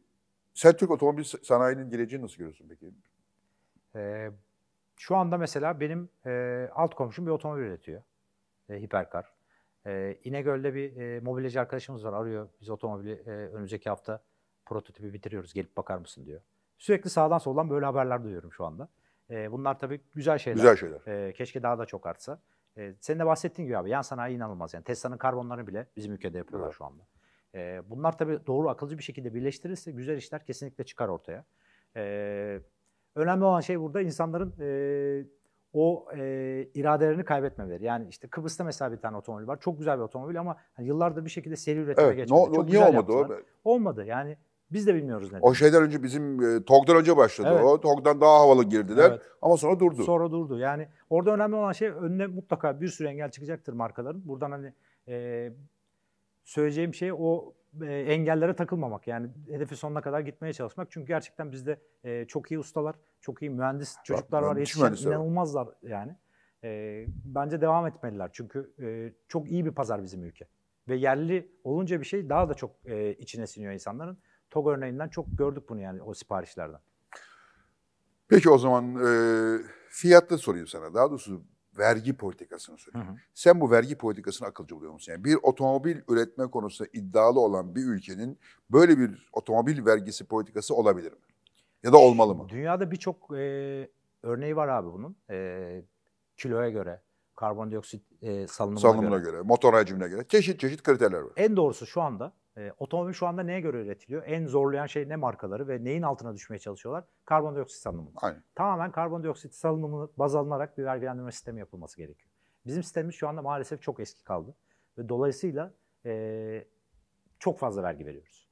Speaker 1: Sen Türk otomobil sanayinin geleceğini nasıl görüyorsun peki?
Speaker 2: Ee, şu anda mesela benim e, alt komşum bir otomobil üretiyor. E, hiperkar. E, İnegöl'de bir e, mobilyacı arkadaşımız var arıyor. Biz otomobili e, önümüzdeki hafta prototipi bitiriyoruz gelip bakar mısın diyor. Sürekli sağdan soldan böyle haberler duyuyorum şu anda. E, bunlar tabii güzel şeyler. Güzel şeyler. E, keşke daha da çok artsa. E, senin de bahsettiğin gibi abi yan sanayi inanılmaz. Yani Tesla'nın karbonlarını bile bizim ülkede yapıyorlar evet. şu anda. E, bunlar tabii doğru akılcı bir şekilde birleştirirse güzel işler kesinlikle çıkar ortaya. E, önemli olan şey burada insanların e, o e, iradelerini kaybetmemeleri. Yani işte Kıbrıs'ta mesela bir tane otomobil var. Çok güzel bir otomobil ama hani yıllardır bir şekilde seri üretime evet, geçmedi. No, Çok niye güzel olmadı yaptılar. o? Olmadı yani biz de bilmiyoruz neden. O şeyden
Speaker 1: önce bizim e, TOG'dan önce başladı evet. o. TOG'dan daha havalı girdiler evet.
Speaker 2: ama sonra durdu. Sonra durdu. Yani orada önemli olan şey önüne mutlaka bir sürü engel çıkacaktır markaların. Buradan hani e, söyleyeceğim şey o e, engellere takılmamak. Yani hedefi sonuna kadar gitmeye çalışmak. Çünkü gerçekten bizde e, çok iyi ustalar, çok iyi mühendis çocuklar ya, var. Yetişen inanılmazlar yani. E, bence devam etmeliler. Çünkü e, çok iyi bir pazar bizim ülke. Ve yerli olunca bir şey daha da çok e, içine siniyor insanların. TOG örneğinden çok gördük bunu yani o
Speaker 1: siparişlerden. Peki o zaman e, fiyatta sorayım sana. Daha doğrusu vergi politikasını sorayım. Hı hı. Sen bu vergi politikasını akılcı buluyor musun? Yani bir otomobil üretme konusunda iddialı olan bir ülkenin böyle bir otomobil vergisi politikası olabilir mi? Ya da olmalı mı?
Speaker 2: Dünyada birçok e, örneği var abi bunun. E, kiloya göre, karbondioksit e, salınımına, salınımına göre. göre,
Speaker 1: motor hacmine göre çeşit çeşit kriterler var.
Speaker 2: En doğrusu şu anda e, otomobil şu anda neye göre üretiliyor? En zorlayan şey ne markaları ve neyin altına düşmeye çalışıyorlar? Karbondioksit salınımı. Aynen. Tamamen karbondioksit salınımını baz alınarak bir vergilendirme sistemi yapılması gerekiyor. Bizim sistemimiz şu anda maalesef çok eski kaldı. Ve dolayısıyla e, çok fazla vergi veriyoruz.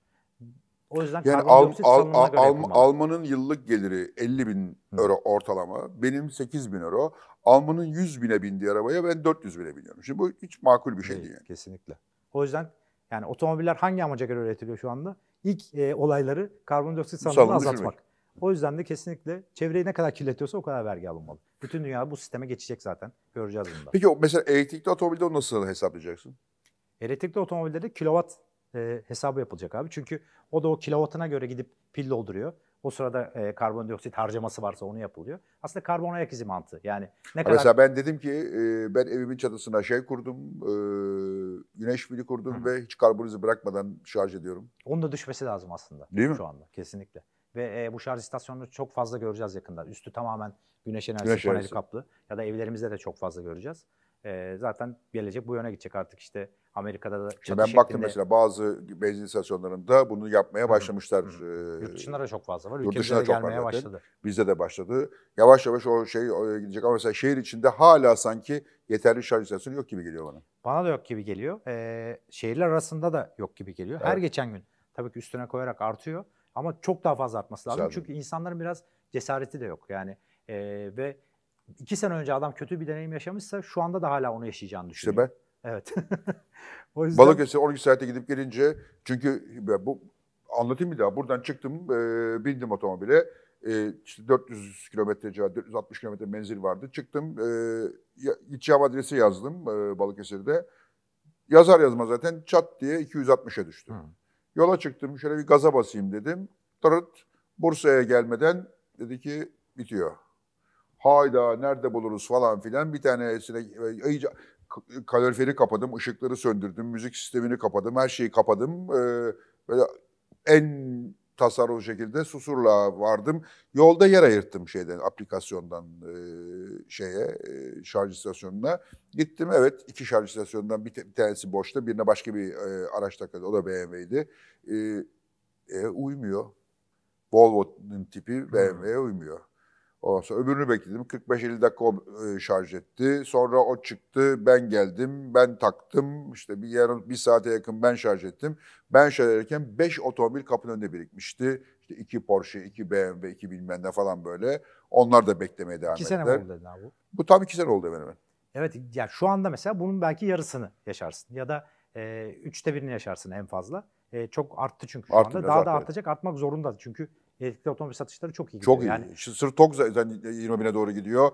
Speaker 2: O yüzden yani al, al, göre al,
Speaker 1: Alman'ın yıllık geliri 50 bin Hı. euro ortalama, benim 8 bin euro. Alman'ın 100 bine bindiği arabaya ben 400 bine biniyorum. Şimdi bu hiç makul bir şey değil. değil. Kesinlikle.
Speaker 2: O yüzden yani otomobiller hangi amaca göre üretiliyor şu anda? İlk e,
Speaker 1: olayları karbondioksit salınımını azaltmak. Düşürmek.
Speaker 2: O yüzden de kesinlikle çevreyi ne kadar kirletiyorsa o kadar vergi alınmalı. Bütün dünya bu sisteme geçecek zaten. Göreceğiz bunu da. Peki
Speaker 1: mesela elektrikli otomobilde onu nasıl hesaplayacaksın?
Speaker 2: Elektrikli otomobilde de kilowatt e, hesabı yapılacak abi. Çünkü o da o kilovatına göre gidip pil dolduruyor. O sırada e, karbondioksit harcaması varsa onu yapılıyor. Aslında karbon ayak izi mantığı. Yani ne kadar... Mesela
Speaker 1: ben dedim ki e, ben evimin çatısına şey kurdum, e, güneş pili kurdum Hı-hı. ve hiç karbon izi bırakmadan şarj ediyorum.
Speaker 2: Onun da düşmesi lazım aslında
Speaker 1: Değil mi? şu anda kesinlikle.
Speaker 2: Ve e, bu şarj istasyonunu çok fazla göreceğiz yakında. Üstü tamamen güneş
Speaker 1: enerjisi güneş paneli enerjisi.
Speaker 2: kaplı ya da evlerimizde de çok fazla göreceğiz. E, zaten gelecek bu yöne gidecek artık işte Amerika'da da
Speaker 1: çatı işte Ben şeklinde... baktım mesela bazı benzin istasyonlarında bunu yapmaya başlamışlar. Hı hı. Yurt da çok fazla var. Yurt dışında çok gelmeye var başladı. Bizde de başladı. Yavaş yavaş o şey oraya gidecek ama mesela şehir içinde hala sanki yeterli şarj istasyonu yok gibi geliyor bana.
Speaker 2: Bana da yok gibi geliyor. Ee, şehirler arasında da yok gibi geliyor. Evet. Her geçen gün tabii ki üstüne koyarak artıyor ama çok daha fazla artması lazım. Zaten. Çünkü insanların biraz cesareti de yok yani. Ee, ve iki sene önce adam kötü bir deneyim yaşamışsa şu anda da hala onu yaşayacağını düşünüyor. İşte ben Evet.
Speaker 1: o yüzden... Balıkesir 12 saate gidip gelince çünkü bu anlatayım bir daha. Buradan çıktım, e, bindim otomobile. E, işte 400 kilometre, 460 kilometre menzil vardı. Çıktım, e, gideceğim adresi yazdım e, Balıkesir'de. Yazar yazma zaten çat diye 260'a düştüm. Hı. Yola çıktım, şöyle bir gaza basayım dedim. Tırıt, Bursa'ya gelmeden dedi ki bitiyor. Hayda nerede buluruz falan filan bir tanesine e, iyice kaloriferi kapadım, ışıkları söndürdüm, müzik sistemini kapadım, her şeyi kapadım. Ee, böyle en tasarruflu şekilde susurla vardım. Yolda yer ayırttım şeyden, aplikasyondan e, şeye, e, şarj istasyonuna. Gittim evet iki şarj istasyonundan bir, bir tanesi boştu, birine başka bir e, araç takıldı. O da BMW'ydi. Ee, e, uymuyor. Volvo'nun tipi BMW'ye uymuyor. Ondan sonra öbürünü bekledim. 45-50 dakika o e, şarj etti. Sonra o çıktı, ben geldim, ben taktım. İşte bir yarım, bir saate yakın ben şarj ettim. Ben şarj ederken 5 otomobil kapının önünde birikmişti. İşte 2 Porsche, 2 BMW, 2 bilmem ne falan böyle. Onlar da beklemeye devam iki ettiler. 2 sene oldu dedin abi bu? tam 2 sene oldu hemen hemen.
Speaker 2: Evet, yani şu anda mesela bunun belki yarısını yaşarsın. Ya da e, üçte birini yaşarsın en fazla. E, çok arttı çünkü şu arttı, anda. Daha da artacak, evet. artmak zorunda. Çünkü elektrikli otomobil satışları çok iyi gidiyor. Çok iyi. Yani,
Speaker 1: Şu sırf TOG zaten 20 bine doğru gidiyor.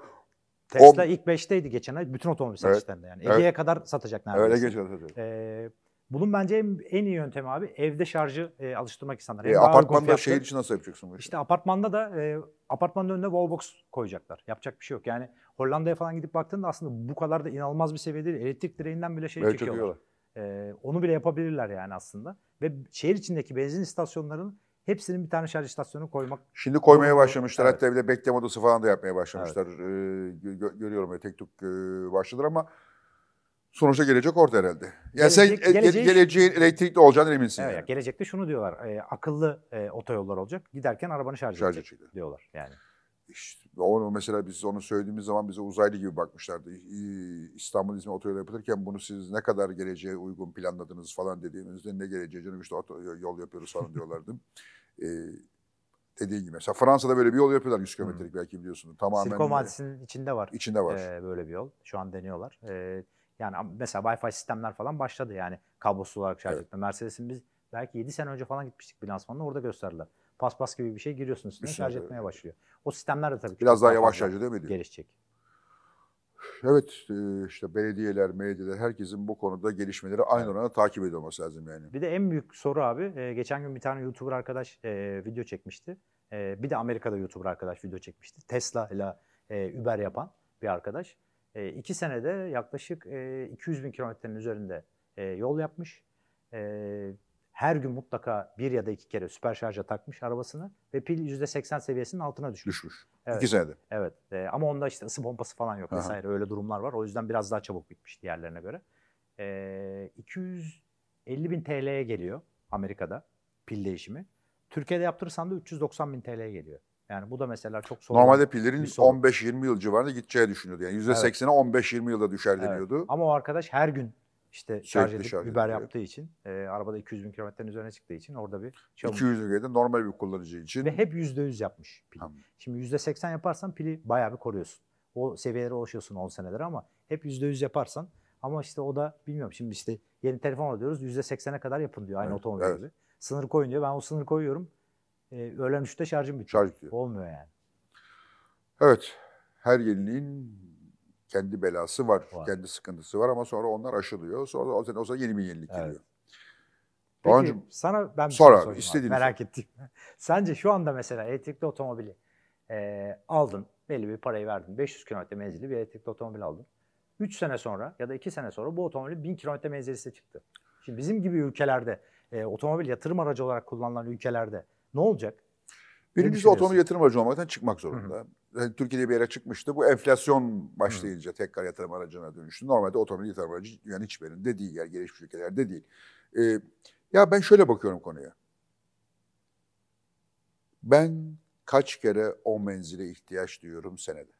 Speaker 1: Tesla On... ilk
Speaker 2: 5'teydi geçen ay bütün otomobil evet. satışlarında yani. Ege'ye evet. kadar satacak neredeyse. Öyle geçiyor satacak. Ee, bunun bence en, en iyi yöntemi abi evde şarjı e, alıştırmak insanlar. E, apartmanda fiyatlı, şehir için nasıl yapacaksın bu İşte apartmanda da e, apartmanın önüne wallbox koyacaklar. Yapacak bir şey yok. Yani Hollanda'ya falan gidip baktığında aslında bu kadar da inanılmaz bir seviyede değil. Elektrik direğinden bile şey evet, çekiyorlar. E, onu bile yapabilirler yani aslında. Ve şehir içindeki benzin istasyonlarının Hepsinin bir tane şarj istasyonu koymak.
Speaker 1: Şimdi koymaya başlamışlar. Evet. Hatta bir de bekleme odası falan da yapmaya başlamışlar. Evet. Ee, gö- görüyorum ya tek tük e, başladılar ama sonuçta gelecek orada herhalde. Yani gelecek, sen e, geleceği, geleceğin elektrikli olacağını eminsin. Evet, yani. Gelecekte şunu diyorlar. E, akıllı
Speaker 2: e, otoyollar olacak. Giderken arabanı şarj, şarj edecek
Speaker 1: edeceğim. diyorlar yani. İşte onu mesela biz onu söylediğimiz zaman bize uzaylı gibi bakmışlardı. İstanbul İzmir otoyolu yapılırken bunu siz ne kadar geleceğe uygun planladınız falan dediğimizde ne geleceğe canım işte oto, yol yapıyoruz falan diyorlardı. E, ee, dediği gibi. Mesela Fransa'da böyle bir yol yapıyorlar 100 kilometrelik belki biliyorsunuz. Tamamen Silikon Vadisi'nin
Speaker 2: içinde var. İçinde var. E, böyle bir yol. Şu an deniyorlar. E, yani mesela Wi-Fi sistemler falan başladı yani kablosuz olarak şarj evet. etme. Mercedes'in biz belki 7 sene önce falan gitmiştik bir lansmanına orada gösterdiler. Paspas gibi bir şey giriyorsunuz üstüne şarj etmeye başlıyor. O sistemler de tabii ki Biraz daha yavaş şarj ediyor
Speaker 1: mu? Gelişecek. Evet işte belediyeler, belediyeler herkesin bu konuda gelişmeleri aynı oranda takip ediyor olması lazım yani.
Speaker 2: Bir de en büyük soru abi e, geçen gün bir tane YouTuber arkadaş e, video çekmişti. E, bir de Amerika'da YouTuber arkadaş video çekmişti. Tesla ile Uber yapan bir arkadaş. iki senede yaklaşık 200 bin kilometrenin üzerinde yol yapmış her gün mutlaka bir ya da iki kere süper şarja takmış arabasını ve pil %80 seviyesinin altına düşmüş. Düşmüş. Evet. İki senede. Evet. E, ama onda işte ısı pompası falan yok Aha. vesaire öyle durumlar var. O yüzden biraz daha çabuk bitmiş diğerlerine göre. E, ee, 250 bin TL'ye geliyor Amerika'da pil değişimi. Türkiye'de yaptırırsan da 390 bin TL'ye geliyor. Yani bu da mesela çok sorun. Normalde
Speaker 1: pillerin 15-20 yıl civarında gideceği düşünüyordu. Yani %80'e evet. 15-20 yılda düşer deniyordu. Evet.
Speaker 2: Ama o arkadaş her gün işte şarj edip şarj biber ediyor. yaptığı için, e, arabada 200 bin kilometrenin üzerine çıktığı için orada bir çabuk. 200 ülkede normal bir kullanıcı için. Ve hep %100 yapmış pil. Tamam. Şimdi %80 yaparsan pili bayağı bir koruyorsun. O seviyelere ulaşıyorsun 10 senedir ama hep %100 yaparsan ama işte o da bilmiyorum şimdi işte yeni telefon alıyoruz %80'e kadar yapın diyor aynı evet, otomobil evet. gibi. Sınır koyun diyor. Ben o sınır koyuyorum.
Speaker 1: E, öğlen 3'te şarjım bitiyor. Şarj diyor. Olmuyor yani. Evet. Her yeniliğin kendi belası var, var, kendi sıkıntısı var ama sonra onlar aşılıyor. Sonra o zaman, o zaman yeni bir yenilik evet. geliyor. Peki Doğancığım, sana ben bir sor şey sorayım merak ettim.
Speaker 2: Sence şu anda mesela elektrikli otomobili e, aldın, belli bir parayı verdin. 500 kilometre menzilli bir elektrikli otomobil aldın. 3 sene sonra ya da 2 sene sonra bu otomobil 1000 kilometre menzilisi çıktı. Şimdi bizim gibi ülkelerde e, otomobil yatırım aracı olarak kullanılan ülkelerde
Speaker 1: ne olacak? Birincisi otomobil yatırım aracı olmaktan çıkmak zorunda. Hı hı hani Türkiye'de bir yere çıkmıştı. Bu enflasyon başlayınca tekrar yatırım aracına dönüştü. Normalde otomobil yatırım aracı yani hiçbirinde değil. Yani gelişmiş ülkelerde değil. Ee, ya ben şöyle bakıyorum konuya. Ben kaç kere o menzile ihtiyaç duyuyorum senede?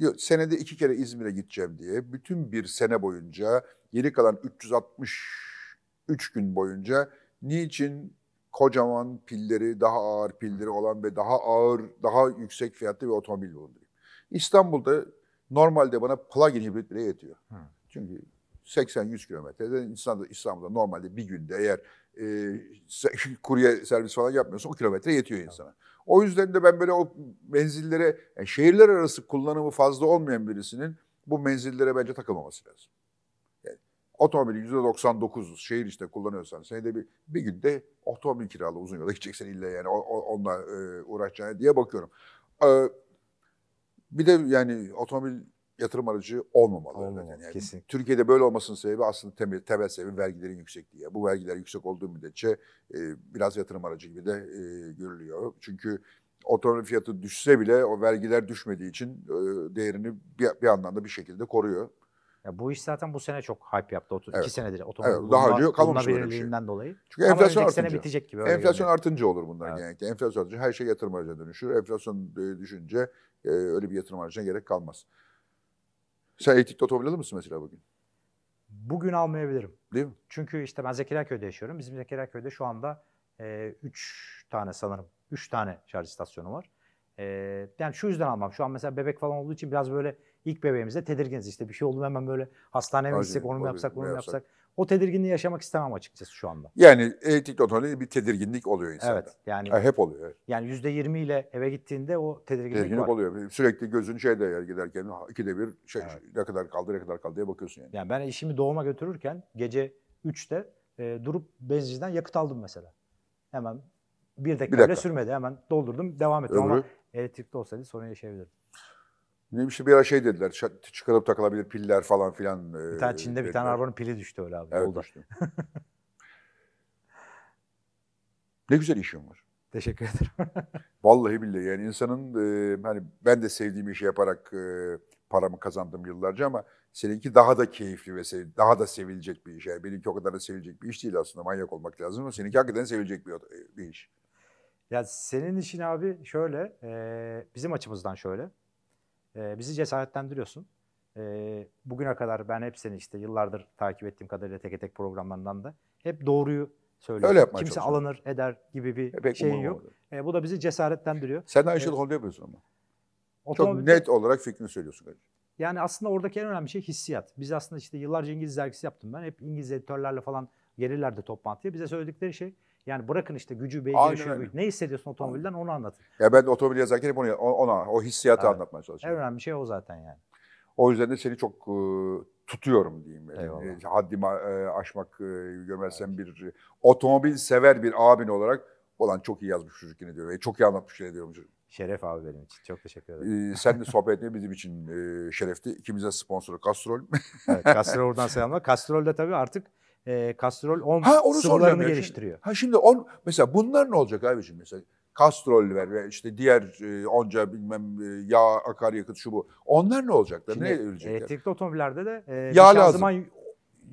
Speaker 1: diyor, senede iki kere İzmir'e gideceğim diye bütün bir sene boyunca geri kalan 363 gün boyunca niçin kocaman pilleri, daha ağır pilleri olan ve daha ağır, daha yüksek fiyatlı bir otomobil bulundurayım. İstanbul'da normalde bana plug-in hibrit bile yetiyor. Hı. Çünkü 80-100 kilometrede insan İstanbul'da normalde bir günde eğer e, kurye servis falan yapmıyorsa o kilometre yetiyor insana. Hı. O yüzden de ben böyle o menzillere, yani e, şehirler arası kullanımı fazla olmayan birisinin bu menzillere bence takılmaması lazım. Otomobili %99 şehir içinde kullanıyorsan senede bir, bir günde otomobil kiralı uzun yola gideceksin illa yani o, o, onunla e, uğraşacağına diye bakıyorum. Ee, bir de yani otomobil yatırım aracı olmamalı. Olmamalı, yani. kesinlikle. Türkiye'de böyle olmasının sebebi aslında temel, temel sebebi vergilerin yüksekliği. Yani bu vergiler yüksek olduğu müddetçe e, biraz yatırım aracı gibi de e, görülüyor. Çünkü otomobil fiyatı düşse bile o vergiler düşmediği için e, değerini bir, bir anlamda bir şekilde koruyor. Ya bu iş zaten bu sene çok hype yaptı. Otur, evet. İki senedir otomobil evet, daha önce kalmamış böyle bir şey. dolayı. Çünkü Ama enflasyon artınca. sene bitecek gibi. enflasyon görünüyor. artınca olur bunlar evet. genellikle. Enflasyon artınca her şey yatırım aracına dönüşür. Enflasyon e, düşünce e, öyle bir yatırım aracına gerek kalmaz. Sen elektrikli otomobil alır mısın mesela bugün?
Speaker 2: Bugün almayabilirim. Değil mi? Çünkü işte ben Zekeriyaköy'de yaşıyorum. Bizim Zekeriyaköy'de şu anda 3 e, üç tane sanırım. 3 tane şarj istasyonu var. E, yani şu yüzden almam. Şu an mesela bebek falan olduğu için biraz böyle ilk bebeğimizde tedirginiz. İşte bir şey oldu hemen böyle hastaneye mi gitsek, onu mu yapsak, bunu mu yapsak. yapsak. O tedirginliği yaşamak istemem açıkçası şu anda.
Speaker 1: Yani etik otonomi bir tedirginlik oluyor insanda. Evet. Yani, ha, hep oluyor.
Speaker 2: Yani yüzde yirmi ile eve gittiğinde o tedirginlik, tedirginlik var.
Speaker 1: oluyor. Sürekli gözün şeyde yer giderken ikide bir şey, evet. ne kadar kaldı ne kadar kaldı diye bakıyorsun yani.
Speaker 2: Yani ben işimi doğuma götürürken gece üçte e, durup benzinciden yakıt aldım mesela. Hemen bir dakika, bir dakika. bile sürmedi. Hemen doldurdum, devam ettim Ömrü... ama elektrikli olsaydı sorun yaşayabilirdim.
Speaker 1: Neymiş bir ara şey dediler çıkarıp takılabilir piller falan filan. Bir tane Çin'de dediler. bir tane
Speaker 2: arabanın pili düştü öyle abi. Evet yolda. düştü.
Speaker 1: ne güzel işim var. Teşekkür ederim. Vallahi billahi yani insanın e, hani ben de sevdiğim işi yaparak e, paramı kazandım yıllarca ama seninki daha da keyifli ve sev, daha da sevilecek bir iş. Yani benimki o kadar da sevilecek bir iş değil aslında manyak olmak lazım ama seninki hakikaten sevilecek bir, bir iş.
Speaker 2: Ya senin işin abi şöyle e, bizim açımızdan şöyle. E, bizi cesaretlendiriyorsun. E, bugüne kadar ben hep seni işte yıllardır takip ettiğim kadarıyla tek tek programlarından da hep doğruyu söylüyorsun. Öyle yapmaya Kimse çalışıyorum. alınır eder gibi bir e, Pek şey yok. E, bu da bizi cesaretlendiriyor. Sen de aynı e, şeyi konuda yapıyorsun ama. Otomobil... Çok net
Speaker 1: olarak fikrini söylüyorsun. galiba.
Speaker 2: Yani aslında oradaki en önemli şey hissiyat. Biz aslında işte yıllarca İngiliz dergisi yaptım ben. Hep İngiliz editörlerle falan gelirlerdi toplantıya. Bize söyledikleri şey yani bırakın işte gücü, beygiri, şu Ne hissediyorsun otomobilden onu anlat.
Speaker 1: Ya ben de otomobil yazarken hep onu, ona, o hissiyatı evet. anlatmaya çalışıyorum.
Speaker 2: En önemli şey o zaten yani.
Speaker 1: O yüzden de seni çok ıı, tutuyorum diyeyim. Yani. Eyvallah. E, haddimi ıı, aşmak ıı, e, görmezsen evet. bir otomobil sever bir abin olarak olan çok iyi yazmış çocuk yine diyor. Ve çok iyi anlatmış yine diyorum. Şeref abi benim için. Çok teşekkür ederim. Ee, sen de sohbet etme bizim için e, şerefti. İkimize sponsoru Kastrol. evet, Kastrol
Speaker 2: buradan selamlar. Kastrol de tabii artık e, kastrol 10 ha, onu sıvılarını geliştiriyor. Şimdi,
Speaker 1: ha şimdi on, mesela bunlar ne olacak abiciğim mesela? kastrol ver ve işte diğer e, onca bilmem e, yağ, akaryakıt şu bu. Onlar ne olacaklar? Şimdi, ne ölecekler? Elektrikli
Speaker 2: otomobillerde de e, yağ lazım.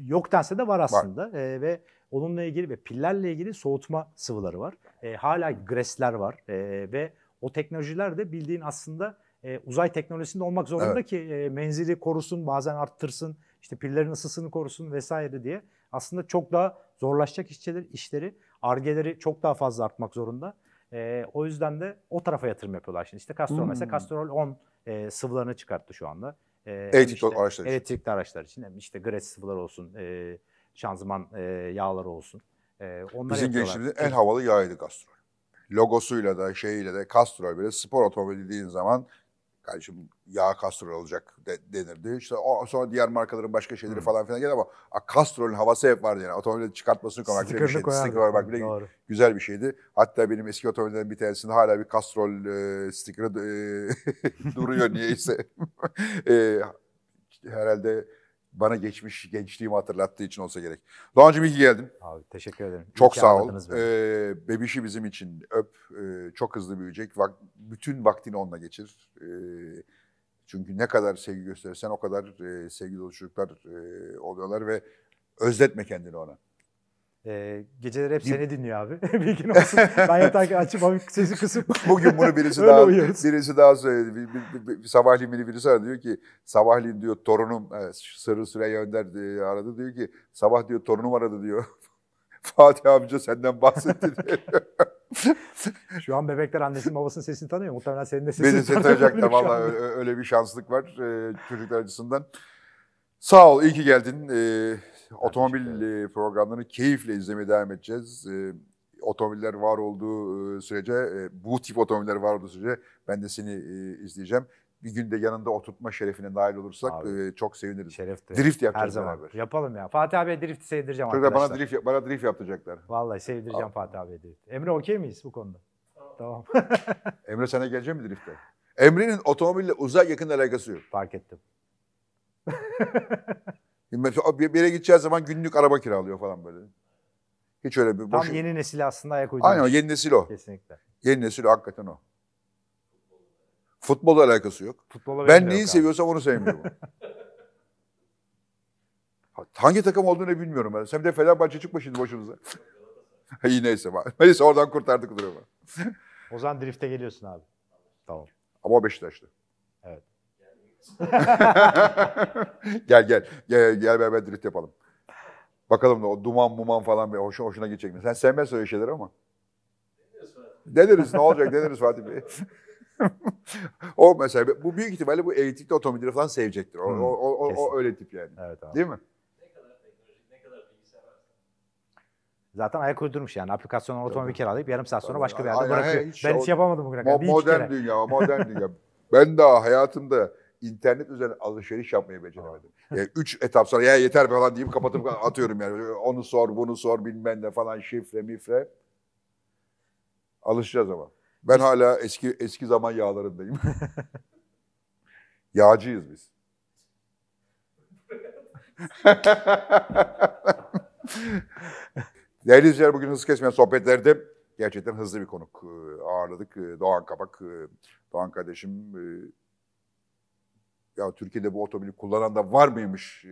Speaker 2: yok dense de var aslında. Var. E, ve onunla ilgili ve pillerle ilgili soğutma sıvıları var. E, hala gresler var e, ve o teknolojiler de bildiğin aslında e, uzay teknolojisinde olmak zorunda evet. ki e, menzili korusun, bazen arttırsın işte pillerin ısısını korusun vesaire diye aslında çok daha zorlaşacak işçiler, işleri, argeleri çok daha fazla artmak zorunda. E, o yüzden de o tarafa yatırım yapıyorlar şimdi. İşte Castrol hmm. mesela Castrol 10 e, sıvılarını çıkarttı şu anda. E, elektrikli işte, araçlar için. Elektrikli araçlar için. Hem işte gres sıvılar olsun, e, şanzıman e, yağları olsun. E, onları Bizim gençliğimizin en
Speaker 1: havalı yağıydı Castrol logosuyla da şeyiyle de Castrol böyle spor otomobili dediğin zaman kardeşim yağ kastrol olacak de, denirdi. İşte o, sonra diğer markaların başka şeyleri hmm. falan filan geldi ama kastrolün havası hep vardı yani. Otomobile çıkartmasını koymak bile şey bir şeydi. Sticker koymak bile Doğru. güzel bir şeydi. Hatta benim eski otomobillerin bir tanesinde hala bir kastrol e, sticker'ı e, duruyor niyeyse. e, herhalde bana geçmiş gençliğimi hatırlattığı için olsa gerek. Daha önce iyi geldin. Abi teşekkür ederim. Çok sağ ol. Ee, bebişi bizim için öp. Ee, çok hızlı büyüyecek. Vak, bütün vaktini onunla geçir. Ee, çünkü ne kadar sevgi gösterirsen o kadar e, sevgi dolu çocuklar e, oluyorlar ve özletme kendini ona. E, geceleri hep seni dinliyor abi. Bilgin olsun. Ben yatarken açıp
Speaker 2: hafif sesi kısıp Bugün bunu birisi daha uyuyoruz.
Speaker 1: birisi daha söyledi. Bir, bir, bir, bir, sabahleyin biri birisi aradı diyor ki sabahleyin diyor torunum e, Sırrı Süreyya gönderdi, aradı diyor ki sabah diyor torunum aradı diyor. Fatih amca senden bahsetti
Speaker 2: Şu an bebekler annesinin babasının sesini tanıyor. Muhtemelen senin de sesini Beni tanıyacaklar. Valla
Speaker 1: öyle bir şanslık var e, çocuklar açısından. Sağ ol, iyi ki geldin. Ee, Otomobil evet. programlarını keyifle izlemeye devam edeceğiz. Otomobiller var olduğu sürece, bu tip otomobiller var olduğu sürece ben de seni izleyeceğim. Bir gün de yanında oturtma şerefine dahil olursak abi, çok seviniriz. Şereftir. Drift yapacağız Her zaman. beraber. Yapalım ya.
Speaker 2: Fatih abiye drift sevdireceğim Şurada arkadaşlar. Bana
Speaker 1: drift, bana drift yaptıracaklar. Vallahi sevdireceğim Al. Fatih abiye drift.
Speaker 2: Emre okey miyiz bu konuda? Tamam.
Speaker 1: Emre sana gelecek mi drifte? Emre'nin otomobille uzak yakın alakası yok. Fark ettim. Mesela bir yere gideceği zaman günlük araba kiralıyor falan böyle. Hiç öyle bir boş. Tam yeni nesil
Speaker 2: aslında ayak uyduruyor. Aynen yeni nesil
Speaker 1: o. Kesinlikle. Yeni nesil o, hakikaten o. Futbolla alakası yok. Futbola ben neyi yok seviyorsam onu sevmiyorum. Hangi takım olduğunu bilmiyorum ben. Sen bir de Fenerbahçe çıkma şimdi başımıza. İyi neyse. Bak. Neyse oradan kurtardık durumu.
Speaker 2: o zaman drifte geliyorsun abi. Tamam.
Speaker 1: Ama Beşiktaşlı. Evet. gel gel. Gel gel beraber drift yapalım. Bakalım da o duman muman falan bir hoşuna, hoşuna gidecek mi? Sen sevmezsin öyle şeyleri ama. deniriz ne olacak deniriz Fatih Bey. o mesela bu büyük ihtimalle bu elektrikli otomobilleri falan sevecektir. O, hmm, o, o, o öyle tip yani. Evet abi. Değil mi?
Speaker 2: Zaten ayak uydurmuş yani. Aplikasyonu otomobil kiralayıp yarım saat sonra başka bir yerde bırakıyor. ben hiç yapamadım bugüne kadar. modern dünya, modern dünya.
Speaker 1: Ben daha hayatımda internet üzerine alışveriş yapmayı beceremedim. yani üç etap sonra ya yeter falan deyip kapatıp atıyorum yani. Onu sor, bunu sor bilmem ne falan şifre mifre. Alışacağız ama. Ben hala eski eski zaman yağlarındayım. Yağcıyız biz. Değerli izleyiciler bugün hız kesmeyen sohbetlerde gerçekten hızlı bir konuk e, ağırladık. E, Doğan Kabak, e, Doğan kardeşim ya Türkiye'de bu otomobili kullanan da var mıymış e,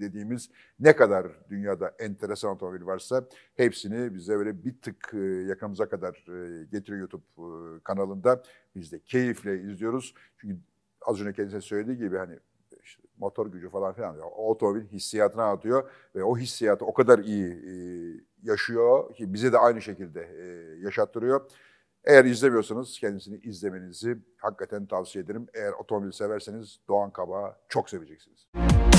Speaker 1: dediğimiz ne kadar dünyada enteresan otomobil varsa hepsini bize böyle bir tık e, yakamıza kadar e, getiriyor YouTube e, kanalında. Biz de keyifle izliyoruz. Çünkü az önce kendisi söylediği gibi hani işte motor gücü falan filan o otomobil hissiyatına atıyor ve o hissiyatı o kadar iyi yaşıyor ki bize de aynı şekilde e, yaşattırıyor. Eğer izlemiyorsanız kendisini izlemenizi hakikaten tavsiye ederim. Eğer otomobil severseniz Doğan Kaba çok seveceksiniz.